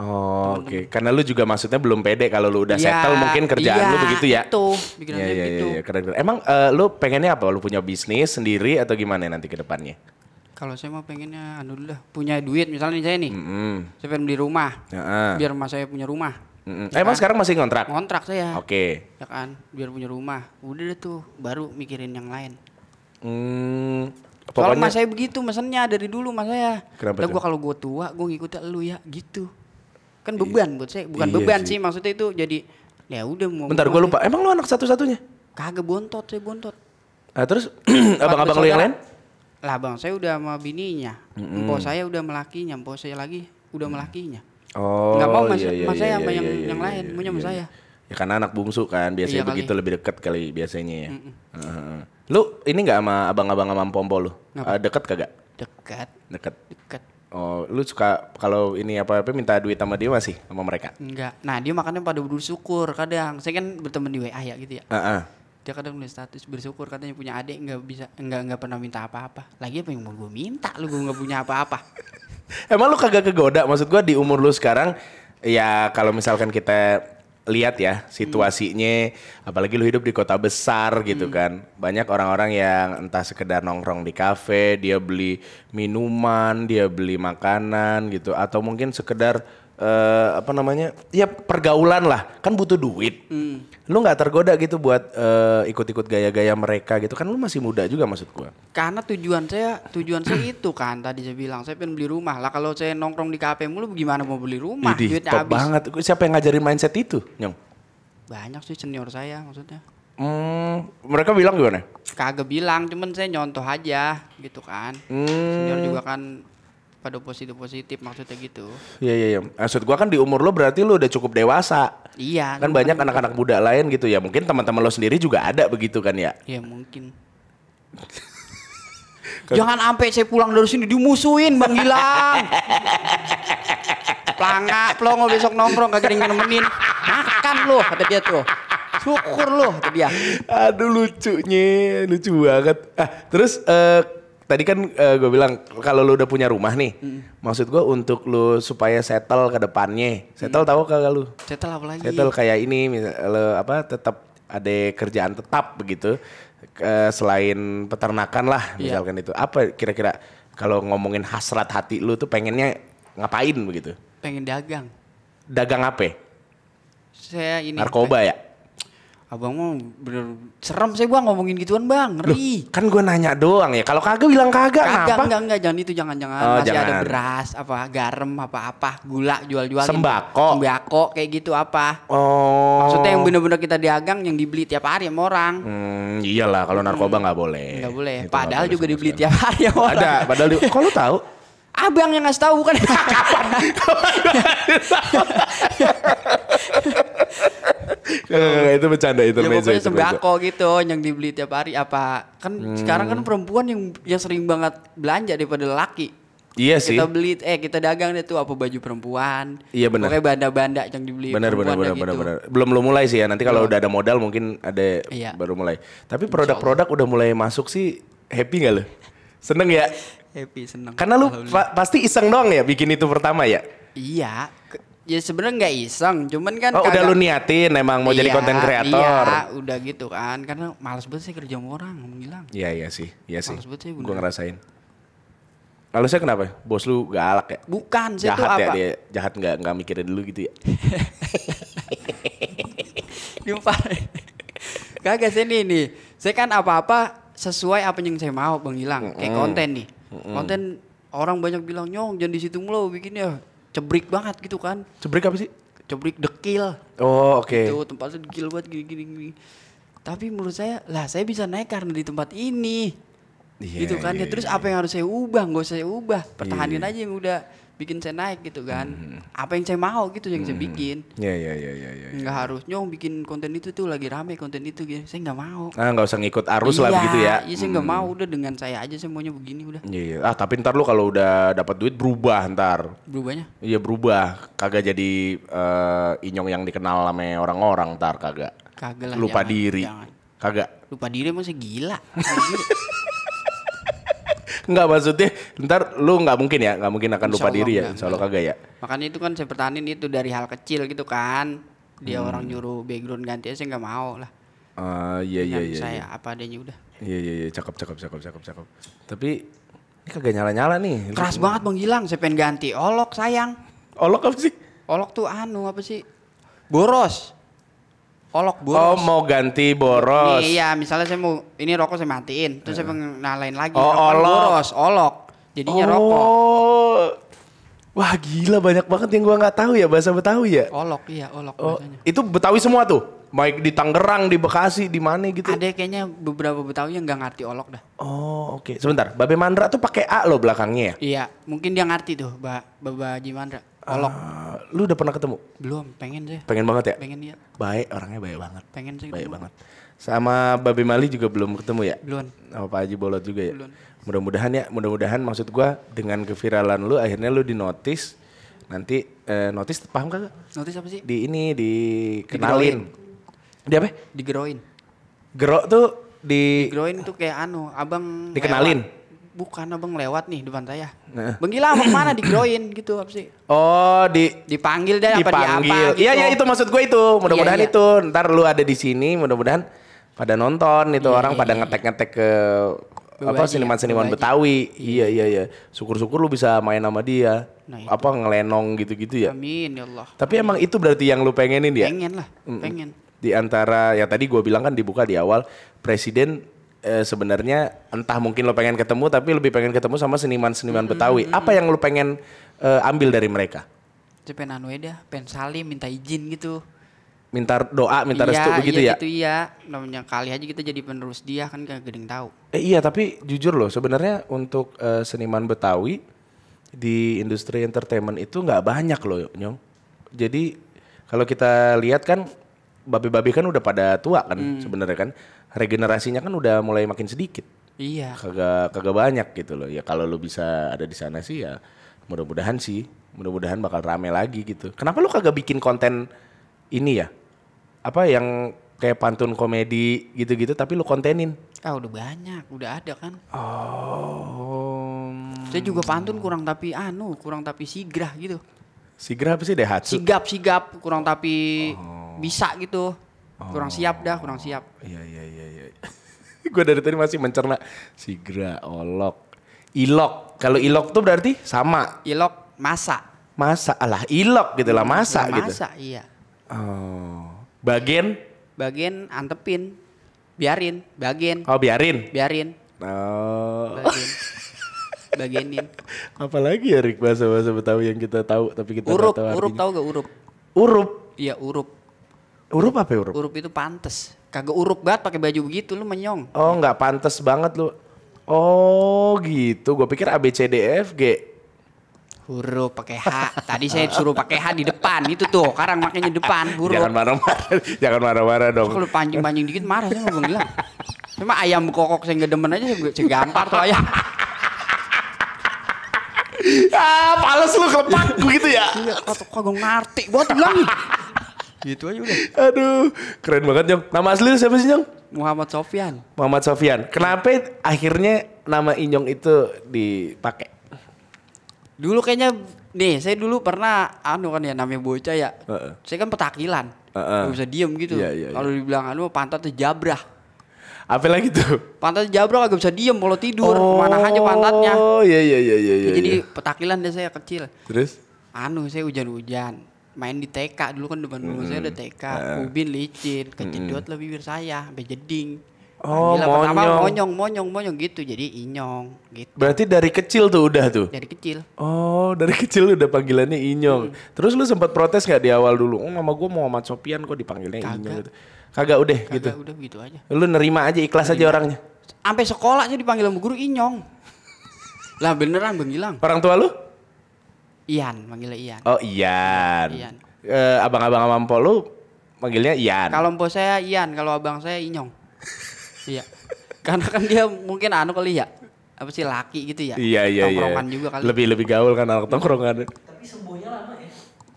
Oh, oke. Okay. Karena lu juga maksudnya belum pede kalau lu udah ya, settle mungkin kerjaan ya, lu iya, begitu ya. Itu, bikin ya, ya, Ya, ya, iya. keren, keren. Emang uh, lu pengennya apa? Lu punya bisnis sendiri atau gimana nanti ke depannya? Kalau saya mau pengennya anu dulu punya duit misalnya saya nih. Mm -hmm. Saya pengen beli rumah. Ya, uh. Biar rumah saya punya rumah. Mm-hmm. Emang sekarang masih ngontrak? Ngontrak saya. Oke. Okay. Ya kan, biar punya rumah. Udah deh tuh, baru mikirin yang lain. Hmm, pokoknya... Soalnya mas saya begitu, mesennya dari dulu mas saya. Kenapa Gue kalau gue tua, gue ngikutnya lu ya, gitu. Kan iya. beban iya. buat saya, bukan iya beban sih. sih maksudnya itu jadi ya udah mau. Bentar gue lupa, emang lu anak satu-satunya? Kagak bontot, saya bontot. Nah, terus <clears throat> abang-abang lu yang lain? Lah bang, saya udah sama bininya. Mm -hmm. Mpok saya udah melakinya, mpok saya lagi udah mm. melakinya. Oh. Enggak mau mas, iya, iya, mas iya, sama iya, yang iya, yang iya, lain, maunya sama saya. Ya karena anak bungsu kan, biasanya begitu lebih dekat kali biasanya ya. Mm -mm. Uh, lu ini nggak sama abang-abang sama pompo lu? Uh, eh, dekat kagak? Dekat. Dekat. Dekat. Oh, lu suka kalau ini apa-apa minta duit sama dia masih sama mereka? Enggak. Nah, dia makannya pada bersyukur kadang. Saya kan berteman di WA ya gitu ya. Uh -uh dia kadang nulis status bersyukur katanya punya adik nggak bisa nggak nggak pernah minta apa-apa lagi apa yang mau gue minta lu gue nggak punya apa-apa <laughs> emang lu kagak kegoda maksud gue di umur lu sekarang ya kalau misalkan kita lihat ya situasinya hmm. apalagi lu hidup di kota besar gitu hmm. kan banyak orang-orang yang entah sekedar nongkrong di kafe dia beli minuman dia beli makanan gitu atau mungkin sekedar uh, apa namanya ya pergaulan lah kan butuh duit hmm. lu nggak tergoda gitu buat uh, ikut-ikut gaya-gaya mereka gitu kan lu masih muda juga maksud gua karena tujuan saya tujuan saya itu kan tadi saya bilang saya pengen beli rumah lah kalau saya nongkrong di kafe mulu gimana mau beli rumah Didi, duitnya top habis banget siapa yang ngajarin mindset itu nyong banyak sih senior saya maksudnya Hmm, mereka bilang gimana? Kagak bilang, cuman saya nyontoh aja gitu kan. Hmm. Senior juga kan pada positif positif maksudnya gitu. Iya iya. iya. Maksud gua kan di umur lo berarti lo udah cukup dewasa. Iya. Kan banyak kan anak-anak muda lain gitu ya. Mungkin teman-teman lo sendiri juga ada begitu kan ya? Iya mungkin. <laughs> Kan- Jangan sampai saya pulang dari sini dimusuhin Bang Gilang. Planga, pelongo besok nongkrong kagak ingin nemenin. Makan lo kata dia tuh. Syukur lo kata dia. Aduh lucunya, lucu banget. Ah, terus uh, tadi kan uh, eh, gue bilang kalau lu udah punya rumah nih, hmm. maksud gue untuk lu supaya settle ke depannya. Settle hmm. Iya. tahu kagak lu? Settle apa lagi? Settle kayak ini misal lu, apa tetap ada kerjaan tetap begitu. Uh, selain peternakan lah iya. misalkan yeah. itu. Apa kira-kira kalau ngomongin hasrat hati lu tuh pengennya ngapain begitu? Pengen dagang. Dagang apa? Saya ini narkoba ya? Abang mau bener serem sih, gua ngomongin gituan bang, ngeri. Loh, kan gue nanya doang ya. Kalau kagak bilang kagak, kagak kenapa? Enggak, enggak, jangan itu, jangan, jangan. Oh, Masih jangan. ada beras, apa garam, apa-apa, gula jual-jual. Sembako. Sembako kayak gitu apa. Oh. Maksudnya yang bener-bener kita diagang, yang dibeli tiap hari sama orang. Hmm, iyalah kalau hmm. narkoba nggak hmm. boleh. Nggak boleh. Itu padahal juga dibeli tiap hari sama orang. Ada, padahal di... Kok lu tahu? Abang yang ngasih tahu kan. Kapan? <laughs> <laughs> Gak, itu bercanda itu ya, meja itu sembako meja. gitu yang dibeli tiap hari apa kan hmm. sekarang kan perempuan yang yang sering banget belanja daripada laki Iya kita sih. Kita beli eh kita dagang itu apa baju perempuan. Iya benar. Pokoknya banda-banda yang dibeli. Benar benar benar gitu. benar Belum belum mulai sih ya. Nanti kalau udah ada modal mungkin ada iya. baru mulai. Tapi produk-produk udah mulai masuk sih happy nggak lo? Seneng ya? happy seneng. Karena lu pa pasti iseng doang ya bikin itu pertama ya? Iya. Ya sebenarnya nggak iseng, cuman kan Oh, kagak, udah lu niatin emang mau iya, jadi konten kreator. Iya, udah gitu kan. Karena males banget sih kerja sama orang, bilang. Iya, iya sih. Iya sih. Males banget sih Gua ngerasain. Lalu saya kenapa? Bos lu galak ya? Bukan, saya jahat tuh ya apa? ya dia, jahat nggak nggak mikirin dulu gitu ya. Diumpar. <laughs> Kagak sih nih nih. Saya kan apa-apa sesuai apa yang saya mau Bang Hilang. Mm -hmm. Kayak konten nih. Mm -hmm. Konten orang banyak bilang nyong jangan di situ mulu bikin ya cebrik banget gitu kan. Cebrik apa sih? Cebrik dekil. Oh, oke. Okay. Itu tempatnya dekil buat gini-gini. gini. Tapi menurut saya, lah saya bisa naik karena di tempat ini. Yeah, gitu kan. Yeah, ya, iya, terus yeah. apa iya. yang harus saya ubah? Gak usah saya ubah. Iya, Pertahanin yeah. aja yang udah bikin saya naik gitu kan. Hmm. Apa yang saya mau gitu yang hmm. saya bikin. Iya iya iya iya iya. Enggak ya. harus nyong bikin konten itu tuh lagi rame konten itu gitu. Saya nggak mau. Ah nggak usah ngikut arus iya, lah begitu ya. Iya saya nggak hmm. mau udah dengan saya aja semuanya begini udah. Iya iya. Ah tapi ntar lu kalau udah dapat duit berubah ntar. Berubahnya? Iya berubah. Kagak jadi uh, inyong yang dikenal sama orang-orang ntar kagak. Kagak lah. Lupa jangan, diri. Jangan. Kagak. Lupa diri emang saya gila. <laughs> Enggak maksudnya ntar lu nggak mungkin ya, nggak mungkin akan lupa Allah, diri ya, insya Allah kagak ya. Makanya itu kan saya pertahanin itu dari hal kecil gitu kan. Dia hmm. orang nyuruh background ganti aja saya nggak mau lah. Uh, iya iya iya. Saya iya. apa adanya udah. Iya iya iya, cakep cakep cakep cakep cakep. Tapi ini kagak nyala-nyala nih. Keras banget Bang Gilang, saya pengen ganti olok sayang. Olok apa sih? Olok tuh anu apa sih? Boros olok boros. Oh mau ganti boros. Iya misalnya saya mau ini rokok saya matiin, terus saya pengen nyalain lagi. Oh rokok olok. Boros, olok. Jadinya oh. rokok. Wah gila banyak banget yang gua nggak tahu ya bahasa Betawi ya. Olok iya olok oh, Itu Betawi semua tuh. Baik di Tangerang, di Bekasi, di mana gitu. Ada kayaknya beberapa Betawi yang nggak ngerti olok dah. Oh oke. Okay. Sebentar, Babe Mandra tuh pakai A loh belakangnya ya? Iya, mungkin dia ngerti tuh, Mbak Babe Haji Mandra. Olok. Uh, eh, lu udah pernah ketemu? Belum, pengen sih. Pengen banget ya? Pengen ya. Baik, orangnya baik banget. Pengen sih. Baik banget. Sama Babe Mali juga belum ketemu ya? Belum. Sama Pak Haji Bolot juga ya? Belum. Mudah-mudahan ya, mudah-mudahan maksud gua dengan keviralan lu akhirnya lu di dinotis nanti eh, notis paham kagak? Notis apa sih? Di ini di kenalin. Di apa? Di Digeroin. Gerok tuh di Digeroin tuh kayak anu, abang dikenalin. Lewat bukan abang lewat nih depan saya. Nah. Bang Gila mau kemana digroin gitu apa sih? Oh di dipanggil deh apa dipanggil. apa gitu. Iya iya itu maksud gue itu. Iya, mudah-mudahan iya, iya. itu ntar lu ada di sini mudah-mudahan pada nonton itu iya, orang iya, pada iya. ngetek-ngetek ke Bebaji apa seniman-seniman ya, Betawi. Iya iya iya. Syukur-syukur lu bisa main sama dia. Nah, apa ngelenong gitu-gitu ya. Amin ya Allah. Tapi Amin. emang itu berarti yang lu pengenin dia? Ya? Pengen lah, pengen. Mm -mm. Di antara ya tadi gue bilang kan dibuka di awal presiden e, sebenarnya entah mungkin lo pengen ketemu tapi lebih pengen ketemu sama seniman-seniman -hmm. Betawi. Apa yang lo pengen e, ambil dari mereka? Pengen anu dah, pengen salim, minta izin gitu. Minta doa, minta iya, restu begitu iya, ya? Iya, gitu iya. Namanya kali aja kita jadi penerus dia kan gak gedeng tahu. Eh, iya, tapi jujur loh sebenarnya untuk e, seniman Betawi di industri entertainment itu nggak banyak loh, Nyong. Jadi kalau kita lihat kan babi-babi kan udah pada tua kan hmm. sebenarnya kan regenerasinya kan udah mulai makin sedikit. Iya. Kagak kagak banyak gitu loh. Ya kalau lu bisa ada di sana sih ya mudah-mudahan sih, mudah-mudahan bakal rame lagi gitu. Kenapa lu kagak bikin konten ini ya? Apa yang kayak pantun komedi gitu-gitu tapi lu kontenin? Ah udah banyak, udah ada kan. Oh. Saya juga pantun kurang tapi anu, kurang tapi sigrah gitu. Sigrah apa sih Daihatsu? Sigap, sigap, kurang tapi oh. bisa gitu. Kurang oh. siap dah, kurang siap. Iya, iya, iya. iya. <laughs> gue dari tadi masih mencerna. Sigra, olok. Ilok. Kalau ilok tuh berarti sama. Ilok, masa. Masa, alah ilok gitu lah, masa, masa gitu. Masa, iya. Oh. Bagian? Bagian antepin. Biarin, bagian. Oh biarin? Biarin. Oh. Bagian. <laughs> Bagianin. Apalagi ya Rik bahasa-bahasa Betawi yang kita tahu tapi kita urup, tahu Urup, tahu gak urup? Urup? Iya urup. Urup apa ya urup? Urup itu pantes. Kagak urup banget pakai baju begitu lu menyong. Oh, nggak pantes banget lu. Oh, gitu. Gue pikir A B C D e F G. Huruf pakai H. Tadi saya suruh pakai H di depan. Itu tuh, Sekarang makanya depan huruf. Jangan marah-marah. Jangan marah-marah dong. Kalau panjang-panjang dikit marah saya mau bilang. Cuma ayam kokok saya nggak demen aja saya gampar tuh ayam. ah, pales lu kelepak gitu ya. Iya, kok gue ngerti buat bilang. Gitu aja udah. Aduh, keren banget Jong. Nama asli siapa sih Jong? Muhammad Sofian Muhammad Sofian Kenapa akhirnya nama Injong itu dipakai? Dulu kayaknya nih saya dulu pernah anu kan ya namanya bocah ya. Uh -uh. Saya kan petakilan. Uh -uh. Gak bisa diem gitu. Yeah, yeah, iya. Kalau dibilang anu pantatnya jabrah. Apa lagi tuh? Pantat jabra gak bisa diem kalau tidur, oh, mana aja pantatnya. Oh iya iya iya iya. Jadi yeah. petakilan deh saya kecil. Terus? Anu saya hujan-hujan main di TK dulu kan depan rumah saya ada TK Kubin licin kejedot lebih lah bibir saya sampai jeding Oh, nah, monyong. Pertama, monyong, monyong, monyong gitu. Jadi inyong gitu. Berarti dari kecil tuh udah tuh? Dari kecil. Oh, dari <laughs> kecil udah panggilannya inyong. Hmm. Terus lu sempat protes gak di awal dulu? Oh, nama gue Muhammad Sopian kok dipanggilnya Kagak. inyong gitu. Kagak udah Kagak gitu? udah gitu aja. Lu nerima aja, ikhlas nerima. aja orangnya? Sampai sekolah aja dipanggil sama guru inyong. <laughs> lah beneran Bang Orang tua lu? Ian, manggilnya Ian. Oh Ian. Ian. Uh, abang-abang sama Mpo lu manggilnya Ian. Kalau Mpo saya Ian, kalau abang saya Inyong. iya. Karena kan dia mungkin anu kali ya. Apa sih laki gitu ya? Iya iya iya. Tongkrongan juga kali. Lebih lebih gaul kan anak tongkrongan. Tapi sembuhnya lama ya.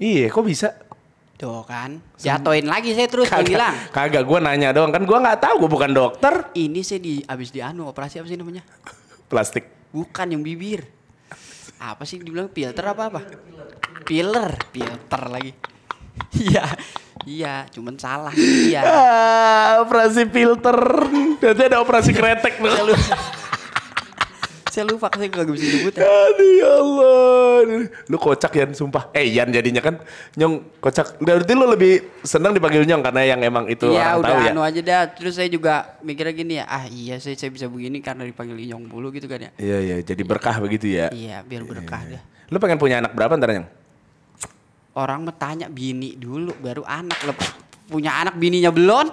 Iya, kok bisa? Tuh kan, jatoin lagi saya terus kagak, bilang. Kagak, gue nanya doang kan, gue gak tahu, gue bukan dokter. Ini saya di abis di anu operasi apa sih namanya? Plastik. Bukan yang bibir apa sih dibilang filter apa apa? filter filter lagi. <laughs> Iya. Iya, cuman salah. Iya. <laughs> operasi filter. berarti ada operasi kretek. loh saya lupa vaksin gak bisa nyebut ya. Aduh ya Allah. Lu kocak Yan sumpah. Eh Yan jadinya kan Nyong kocak. Berarti lu lebih senang dipanggil Nyong karena yang emang itu ya, orang udah tahu ya. anu aja dah. Terus saya juga mikirnya gini ya. Ah iya saya, saya bisa begini karena dipanggil Nyong bulu gitu kan ya. Iya iya jadi berkah ya. begitu ya. Iya biar berkah iya, ya. dah. Lu pengen punya anak berapa ntar Nyong? Orang mau tanya bini dulu baru anak. Lepas punya anak bininya belum.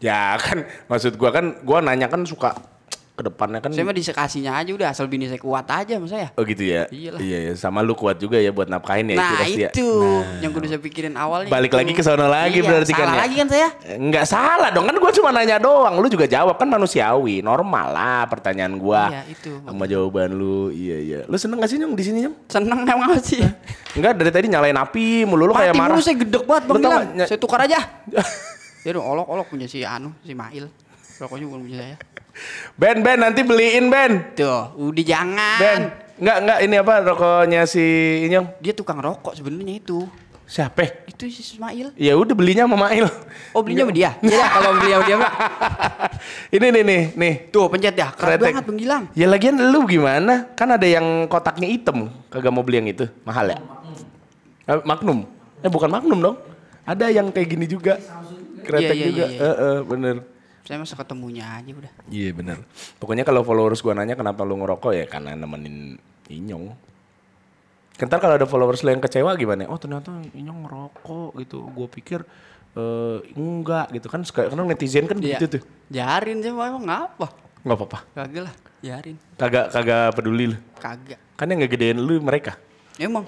Ya kan maksud gua kan gua nanya kan suka kedepannya kan saya mah disekasinya aja udah asal bini saya kuat aja mas saya oh gitu ya Iyalah. Iya, iya sama lu kuat juga ya buat napkain ya nah ya? itu, itu. Ya. Nah. yang kudu saya pikirin awalnya balik itu. lagi ke sana lagi iya, berarti kan salah ya? lagi kan saya nggak salah dong kan gue cuma nanya doang lu juga jawab kan manusiawi normal lah pertanyaan gue iya, itu, sama jawaban lu iya iya lu seneng gak sih nyong di sini nyong seneng emang sih Enggak dari tadi nyalain api mulu lu kayak marah lu saya gedek banget bang bilang saya tukar aja <laughs> ya dong olok olok punya si Anu si Mail pokoknya bukan punya saya Ben, Ben nanti beliin Ben. Tuh, udah jangan. Ben, enggak enggak ini apa rokoknya si Inyong? Dia tukang rokok sebenarnya itu. Siapa? Itu si Ismail. Ya udah belinya sama Mail. Oh belinya sama dia. Iya, iya kalau beli sama dia enggak. <laughs> ini nih nih nih. Tuh pencet ya. Keren banget penggilang. Ya lagian lu gimana? Kan ada yang kotaknya hitam. Kagak mau beli yang itu. Mahal ya? Magnum. Eh, magnum. Eh bukan Magnum dong. Ada yang kayak gini juga. Iya, Kretek iya, iya, juga. Iya, iya. E -e, bener. Saya masa ketemunya aja udah. Iya yeah, benar. Pokoknya kalau followers gua nanya kenapa lu ngerokok ya karena nemenin Inyong. Kentar kalau ada followers lo yang kecewa gimana? Oh ternyata Inyong ngerokok gitu. Gua pikir uh, enggak gitu kan suka karena netizen kan ya, tuh. Jarin sih emang ngapa? nggak apa-apa. Kagak lah, jarin. Kagak kagak peduli lu. Kagak. Kan yang ngegedein lu mereka. Emang.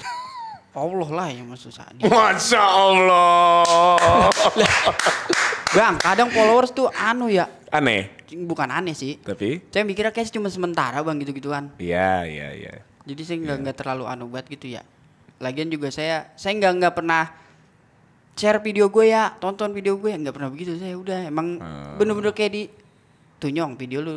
<laughs> Allah lah yang maksud saya. Masya Allah. <laughs> Bang, kadang followers tuh anu ya. Aneh. Bukan aneh sih. Tapi? Saya mikirnya kayak cuma sementara bang gitu-gituan. Iya, iya, iya. Jadi saya nggak ya. nggak terlalu anu buat gitu ya. Lagian juga saya saya nggak nggak pernah share video gue ya, tonton video gue nggak pernah begitu saya udah emang bener oh. bener-bener kayak di tunyong video lu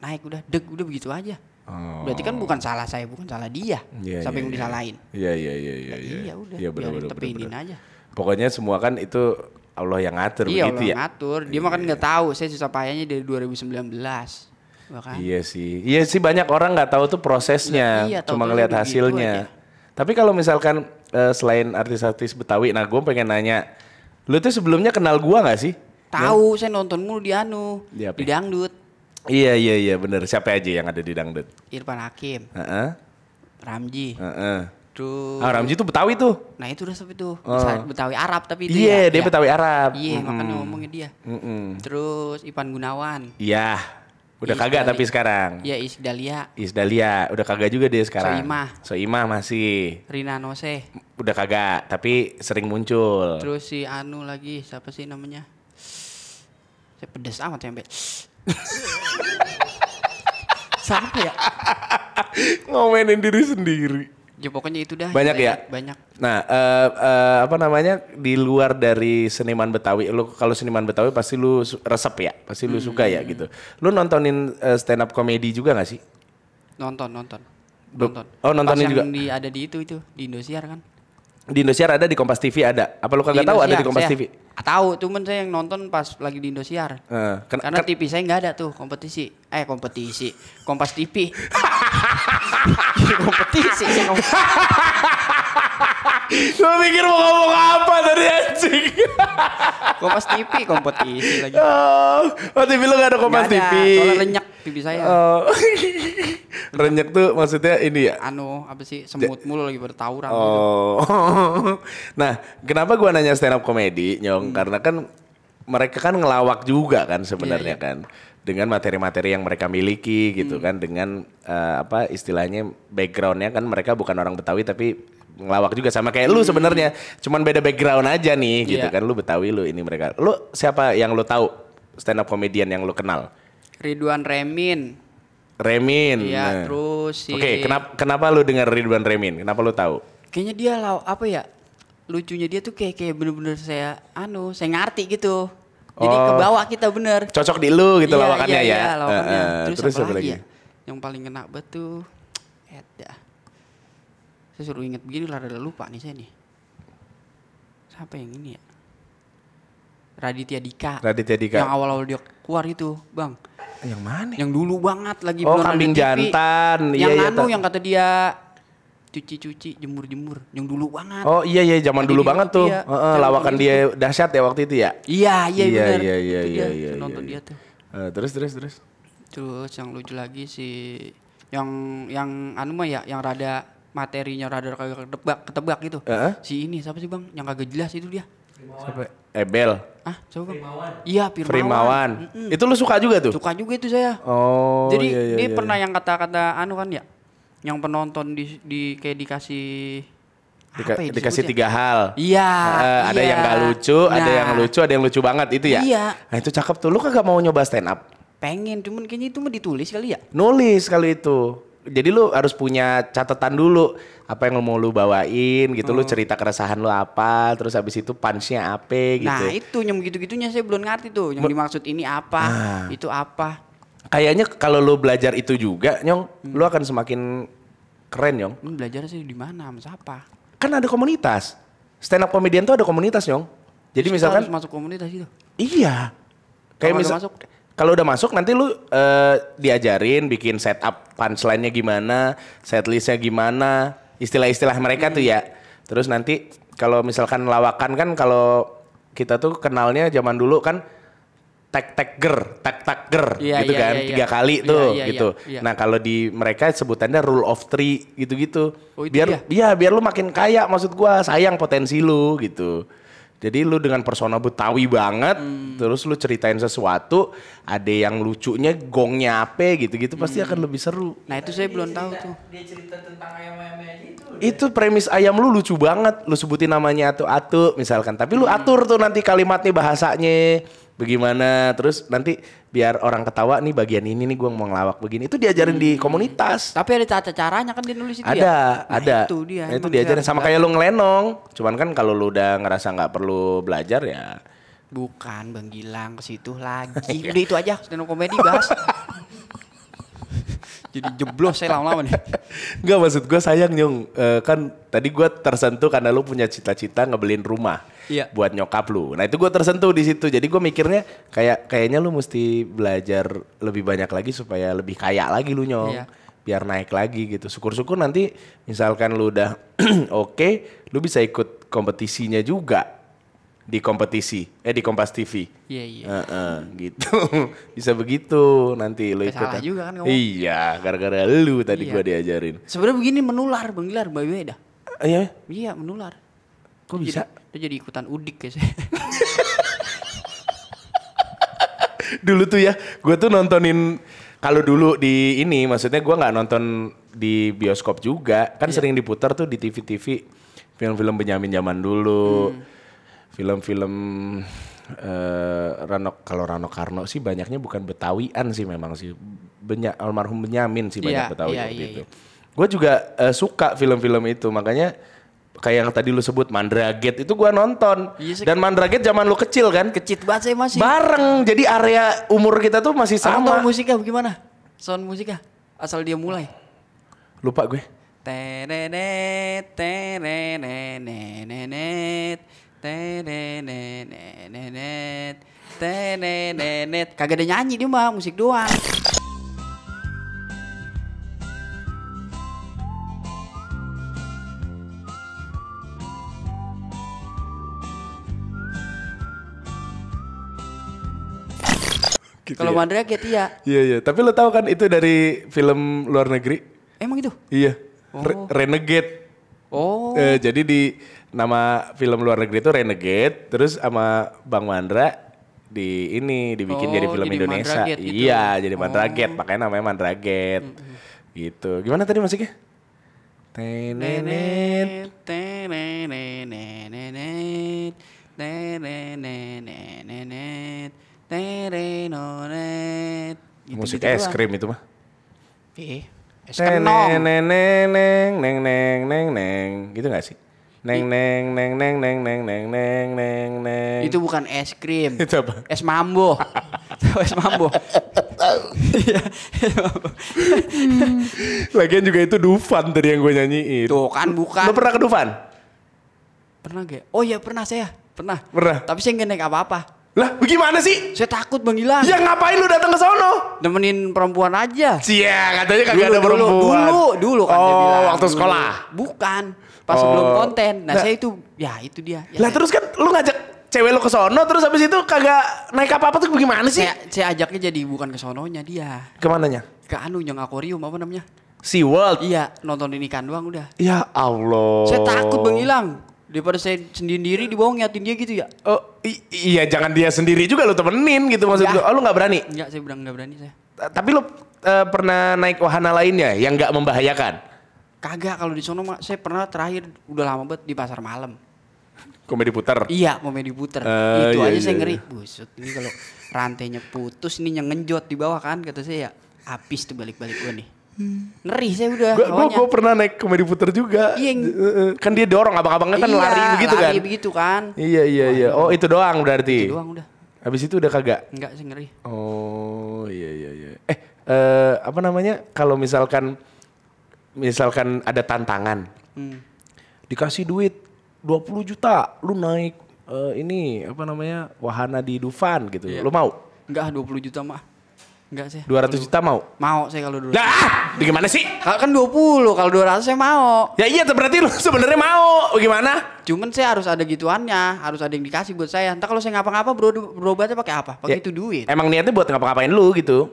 naik udah deg udah begitu aja. Oh. Berarti kan bukan salah saya, bukan salah dia. Yeah, sampai iya, yeah, yang yeah. disalahin. Iya, iya, iya, iya. Ya iya. iya, udah. Iya, benar, benar, benar. aja. Pokoknya semua kan itu Allah yang ngatur iya, begitu Allah ya. ngatur. Dia makan iya. mah kan nggak tahu. Saya susah payahnya dari 2019. Bahkan. Iya, iya sih. Iya sih banyak orang nggak tahu tuh prosesnya, iya, iya cuma ngelihat hasilnya. Tapi kalau misalkan uh, selain artis-artis Betawi, nah gue pengen nanya, lu tuh sebelumnya kenal gua nggak sih? Tahu, ya? saya nonton mulu di anu, di, di ya? dangdut. Iya iya iya bener. Siapa aja yang ada di dangdut? Irfan Hakim. Uh -uh. Ramji. Uh -uh. Aduh. Nah, Ramji tuh Betawi tuh. Nah itu udah sampai tuh. Uh. Betawi Arab tapi itu yeah, ya. dia ya. Betawi iya, Arab. Iya, yeah, mm. makanya ngomongnya dia. Mm hmm Terus Ipan Gunawan. Iya. Yeah. Udah iya, kagak tapi sekarang. Iya, Isdalia. Isdalia, udah kagak juga dia sekarang. Soimah. Soimah masih. Rina Nose. Udah kagak, tapi sering muncul. Terus si Anu lagi, siapa sih namanya? Saya pedes amat ya, Mbak. <laughs> siapa ya? <laughs> Ngomenin diri sendiri. Ya pokoknya itu dah. Banyak ya? ya? Banyak. Nah, uh, uh, apa namanya di luar dari seniman Betawi, lu kalau seniman Betawi pasti lu resep ya, pasti lu hmm. suka ya hmm. gitu. Lu nontonin uh, eh, stand up komedi juga gak sih? Nonton, nonton. Nonton. Oh, nontonin Pas juga. Yang di, ada di itu itu di Indosiar kan? di Indosiar ada di Kompas TV ada. Apa lu kagak tahu ada di Kompas saya, TV? Tahu, cuman saya yang nonton pas lagi di Indosiar. Uh, eh, ken- Karena ken- TV saya nggak ada tuh kompetisi. Eh kompetisi, Kompas TV. <laughs> kompetisi. Gue pikir mau ngomong apa dari anjing. kompas TV kompetisi lagi. Oh, oh TV lu gak ada Kompas gak ada, TV. Soalnya lenyek pipi saya. Oh. <laughs> renyek tuh maksudnya ini ya? Anu, apa sih semut mulu lagi bertauran. Gitu. Oh. <laughs> nah, kenapa gua nanya stand up comedy, Nyong? Hmm. Karena kan mereka kan ngelawak juga kan sebenarnya yeah, yeah. kan dengan materi-materi yang mereka miliki gitu hmm. kan dengan uh, apa istilahnya backgroundnya kan mereka bukan orang Betawi tapi ngelawak juga sama kayak lu hmm. sebenarnya cuman beda background aja nih yeah. gitu iya. kan lu Betawi lu ini mereka lu siapa yang lu tahu stand up comedian yang lu kenal Ridwan Remin. Remin. Iya, nah. terus si Oke, okay, kenapa kenapa lu dengar Ridwan Remin? Kenapa lu tahu? Kayaknya dia law apa ya? Lucunya dia tuh kayak kayak bener-bener saya anu, saya ngerti gitu. Jadi oh, ke bawah kita bener. Cocok di lu gitu iya, lawakannya iya, ya. Iya, lawakannya. Uh, uh, terus, terus apa lagi? Ya? Yang paling kena batu. Edah. Saya suruh inget begini lah rada lupa nih saya nih. Siapa yang ini ya? Raditya Dika. Raditya Dika. Yang awal-awal dia keluar itu, Bang yang mana? Yang dulu banget lagi Oh, kambing jantan. Yang iya, iya anu iya, yang kata dia cuci-cuci, jemur-jemur. Yang dulu banget. Oh iya iya, zaman dulu dia, banget tuh. Iya, uh, lawakan dia dahsyat ya waktu itu ya. Iya iya iya benar. Iya iya iya, iya, Nonton iya. dia tuh. Uh, terus terus terus. Terus yang lucu lagi si yang yang anu mah ya, yang rada materinya rada kayak ketebak, ketebak gitu. Uh -huh. Si ini siapa sih bang? Yang kagak jelas itu dia. Siapa? Ebel. Eh, ah, coba. bang? Iya, Firmawan. Firmawan. Mm hmm Itu lu suka juga tuh? Suka juga itu saya. Oh. Jadi iya, iya, dia iya. pernah iya. yang kata-kata anu kan ya, yang penonton di, di kayak dikasih Dika, apa ya dikasih ya? tiga hal. Iya. Uh, ada iya. yang gak lucu, nah. ada yang lucu, ada yang lucu banget itu ya. Iya. Nah itu cakep tuh. Lu kagak mau nyoba stand up? Pengen, cuman kayaknya itu mau ditulis kali ya. Nulis kali itu jadi lu harus punya catatan dulu apa yang mau lu bawain gitu hmm. lu cerita keresahan lu apa terus habis itu punchnya apa gitu nah itu yang gitu gitunya saya belum ngerti tuh yang Be dimaksud ini apa nah. itu apa kayaknya kalau lu belajar itu juga nyong hmm. lu akan semakin keren nyong lu hmm, belajar sih di mana sama siapa kan ada komunitas stand up komedian tuh ada komunitas nyong jadi Terus misalkan masuk komunitas itu iya kayak misal masuk kalau udah masuk nanti lu uh, diajarin bikin setup punchline-nya gimana, setlist-nya gimana, istilah-istilah mereka hmm. tuh ya. Terus nanti kalau misalkan lawakan kan kalau kita tuh kenalnya zaman dulu kan tag tagger, tag tagger yeah, gitu yeah, kan, yeah, iya. tiga yeah. kali iya, tuh yeah, yeah, gitu. Yeah, yeah. Nah, kalau di mereka sebutannya rule of three gitu-gitu. Oh, biar iya, biar lu makin kaya maksud gua, sayang potensi lu gitu. Jadi lu dengan persona Betawi banget, hmm. terus lu ceritain sesuatu, ada yang lucunya, gongnya ape gitu-gitu hmm. pasti akan hmm. lebih seru. Nah itu saya dia belum cerita, tahu tuh. Dia cerita tentang ayam-ayamnya itu. Itu premis ayam lu lucu banget, lu sebutin namanya atu-atu misalkan, tapi lu hmm. atur tuh nanti kalimatnya bahasanya bagaimana, terus nanti biar orang ketawa nih bagian ini nih gue mau ngelawak begini itu diajarin hmm. di komunitas tapi ada cara caranya kan dia nulis itu ya? ada ya? nah, ada itu dia nah, itu diajarin sama kayak lu ngelenong cuman kan kalau lu udah ngerasa nggak perlu belajar ya bukan bang Gilang ke situ lagi udah itu aja stand up bahas <laughs> jadi jeblos saya lama-lama nih. nggak maksud gue sayang Nyung, uh, kan tadi gue tersentuh karena lu punya cita-cita ngebelin rumah iya. buat nyokap lu. Nah itu gue tersentuh di situ. Jadi gue mikirnya kayak kayaknya lu mesti belajar lebih banyak lagi supaya lebih kaya lagi lu nyong. Iya. Biar naik lagi gitu. Syukur-syukur nanti misalkan lu udah <clears throat> oke, okay, lu bisa ikut kompetisinya juga di kompetisi eh di Kompas TV. Iya iya. Uh, uh, gitu. <laughs> Bisa begitu nanti lu ikut. Salah juga kan ngomong. Iya, gara-gara lu tadi iya. gua diajarin. Sebenarnya begini menular, bang Mbak Weda. Iya. Iya, menular. Kok bisa? Jadi, dia jadi ikutan udik guys <laughs> dulu tuh ya gue tuh nontonin kalau dulu di ini maksudnya gue nggak nonton di bioskop juga kan yeah. sering diputar tuh di tv-tv film-film Benyamin zaman dulu hmm. film-film hmm. uh, Rano kalau Rano Karno sih banyaknya bukan Betawian sih memang sih Benya, almarhum Benyamin sih banyak yeah, Betawi yeah, waktu yeah, itu yeah. gue juga uh, suka film-film itu makanya kayak yang tadi lu sebut Mandraget itu gua nonton. yes, iya Dan Mandraget zaman lu kecil kan? Kecil banget sih masih. Bareng. Jadi area umur kita tuh masih sama. Sound musiknya bagaimana? Sound musiknya asal dia mulai. Lupa gue. Tenenet, tenenet, tenenet, tenenenenet. Kagak ada nyanyi dia mah, musik doang. gitu kalau ya. kayak Tia. Iya iya. Tapi lo tau kan itu dari film luar negeri? Emang itu? Iya. Oh. Renegade. Oh. E, jadi di nama film luar negeri itu Renegade, terus sama Bang Mandra di ini dibikin oh, jadi film jadi Indonesia. Gitu. Iya, jadi Mandraget, oh. makanya namanya Mandraget. Mm -hmm. Gitu. Gimana tadi musiknya? Tenenet. Tenenet. Tenenet. Tenenet. Terenonet. Gitu, Musik gitu es krim itu mah. Ih. Iya, es krim. Neng neng neng neng neng neng neng gitu gak sih? Neng neng neng neng neng neng neng neng neng neng. Itu bukan es krim. <laughs> Itu apa? Es mambo. <laughs> es mambo. Iya, <laughs> Lagian juga itu Dufan tadi yang gue nyanyiin. Tuh kan bukan. Lo pernah ke Dufan? Pernah gak? Oh iya pernah saya. Pernah. Pernah. Tapi saya nggak naik apa-apa. Lah, gimana sih? Saya takut Bang Gilang. Ya ngapain lu datang ke sono? Nemenin perempuan aja. siang katanya kagak ada perempuan. Dulu, dulu, dulu kan oh, dia bilang. waktu dulu. sekolah. Bukan, pas oh. sebelum konten. Nah, nah, saya itu ya itu dia. Ya, lah ya. terus kan lu ngajak cewek lu ke sono terus habis itu kagak naik apa-apa tuh gimana sih? Saya, saya ajaknya jadi bukan ke sononya dia. mananya? Ke anu yang akuarium apa namanya? Sea World. Iya, nonton ini kan doang udah. Ya Allah. Saya takut Bang Gilang daripada saya sendiri eh. di bawah ngeliatin dia gitu ya oh iya jangan dia sendiri juga lu temenin gitu maksud ya. gue oh lu gak berani Enggak saya bilang gak berani saya tapi lu eh, pernah naik wahana lainnya yang gak membahayakan kagak kalau di sono mak saya pernah terakhir udah lama banget di pasar malam komedi putar iya komedi putar eh, itu iya, aja iya, saya iya. ngeri iya. busut ini kalau rantainya putus ini yang ngenjot di bawah kan kata saya ya habis tuh balik-balik gue nih Hmm. Ngeri saya udah. Gue gue pernah naik komedi puter juga. Iya. Kan dia dorong abang-abangnya kan iya, lari begitu lari kan. Lari begitu kan. Iya iya iya. Oh itu doang berarti. Itu doang udah. Habis itu udah kagak? Enggak sih ngeri. Oh iya iya iya. Eh uh, apa namanya? Kalau misalkan misalkan ada tantangan. Hmm. Dikasih duit 20 juta, lu naik uh, ini apa namanya? wahana di Dufan gitu. Iya. Lu mau? Enggak, 20 juta mah Enggak sih. 200 juta mau? Mau sih kalau dulu. Lah, ah! gimana sih? Kalau kan 20, kalau 200 saya mau. Ya iya, berarti lu <laughs> sebenarnya mau. Oh, gimana? Cuman saya harus ada gituannya, harus ada yang dikasih buat saya. Entar kalau saya ngapa-ngapa bro, berobatnya pakai apa? Pakai ya, itu duit. Emang niatnya buat ngapa-ngapain lu gitu?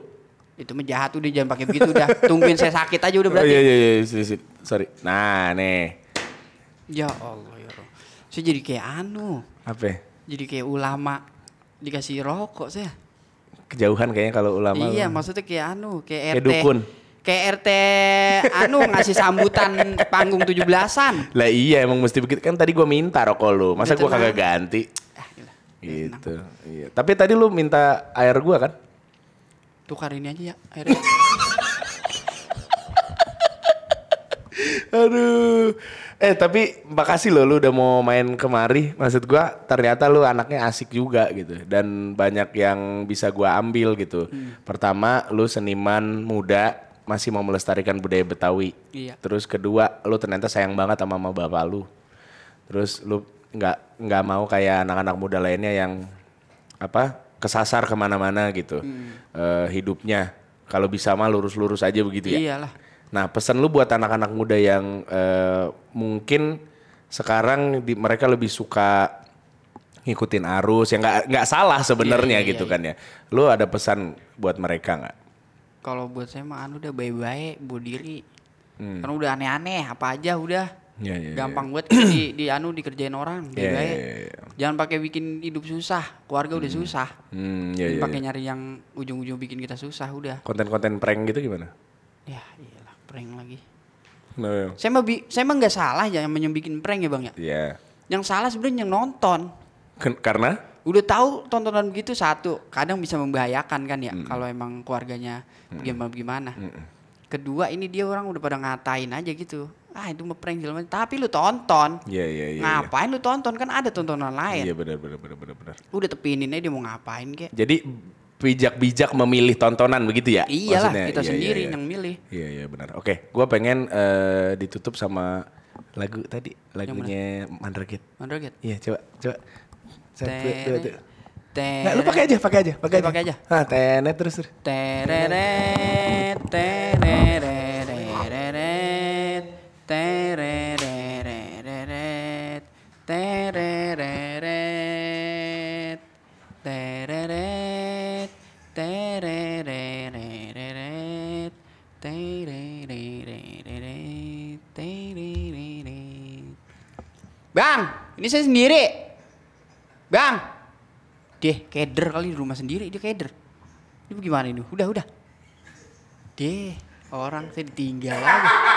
Itu mah jahat udah jangan pakai begitu udah. <laughs> Tungguin saya sakit aja udah berarti. Oh, iya iya iya, iya, iya, iya. sorry. Nah, nih. Ya Allah ya Allah. Saya jadi kayak anu. Apa? Jadi kayak ulama dikasih rokok saya kejauhan kayaknya kalau ulama. Iya, maksudnya kayak anu, kayak, kayak RT. dukun. Kayak RT anu ngasih sambutan panggung 17-an. Lah iya emang mesti begitu. Kan tadi gua minta rokok lu. Masa Betul gua kagak ganti? Ah, gila. Gitu. Enak. Iya. Tapi tadi lu minta air gua kan? Tukar ini aja ya airnya. <laughs> Aduh eh tapi makasih loh lu udah mau main kemari. Maksud gua ternyata lu anaknya asik juga gitu dan banyak yang bisa gua ambil gitu. Hmm. Pertama, lu seniman muda masih mau melestarikan budaya Betawi. Iya. Terus kedua, lu ternyata sayang banget sama mama bapak lu. Terus lu nggak nggak mau kayak anak-anak muda lainnya yang apa kesasar kemana-mana gitu hmm. uh, hidupnya kalau bisa mah lurus-lurus aja begitu ya iyalah Nah, pesan lu buat anak-anak muda yang uh, mungkin sekarang di, mereka lebih suka ngikutin arus yang nggak nggak salah sebenarnya iya, iya, gitu iya. kan ya. Lu ada pesan buat mereka nggak? Kalau buat saya mah anu udah baik-baik bu diri. Hmm. Kan udah aneh-aneh apa aja udah. Yeah, yeah, iya. Gampang buat di, di anu dikerjain orang, yeah, baik. Yeah, yeah, iya. Jangan pakai bikin hidup susah. Keluarga hmm. udah susah. Hmm, yeah, yeah, pakai nyari yang ujung-ujung bikin kita susah udah. Konten-konten prank gitu gimana? Ya, prank lagi. No, Saya mah saya mah nggak salah ya yang bikin prank ya bang ya. Iya. Yeah. Yang salah sebenarnya yang nonton. Ken karena? Udah tahu tontonan begitu satu, kadang bisa membahayakan kan ya mm. kalau emang keluarganya bagaimana bagaimana. Mm. Kedua ini dia orang udah pada ngatain aja gitu. Ah itu mah prank jelas, Tapi lu tonton. Iya yeah, iya yeah, iya. Yeah, ngapain lu tonton kan ada tontonan lain. Iya benar benar benar benar benar. Udah tepinin aja dia mau ngapain kek. Jadi bijak-bijak memilih tontonan begitu ya? Iyalah, Maksudnya, kita iya, iya sendiri iya, iya. yang milih. Iya, iya benar. Oke, gue pengen uh, ditutup sama lagu tadi, lagunya Mandragit. Mandragit. Iya, coba, coba. Satu, dua, dua. Nah, lu pakai aja, pakai aja, pakai aja. Pakai aja. Ah, tene terus terus. terere, terere, terere, terere. Ini saya sendiri. Bang. Deh, keder kali di rumah sendiri, dia keder. Ini bagaimana ini? Udah, udah. Deh, orang saya ditinggal lagi.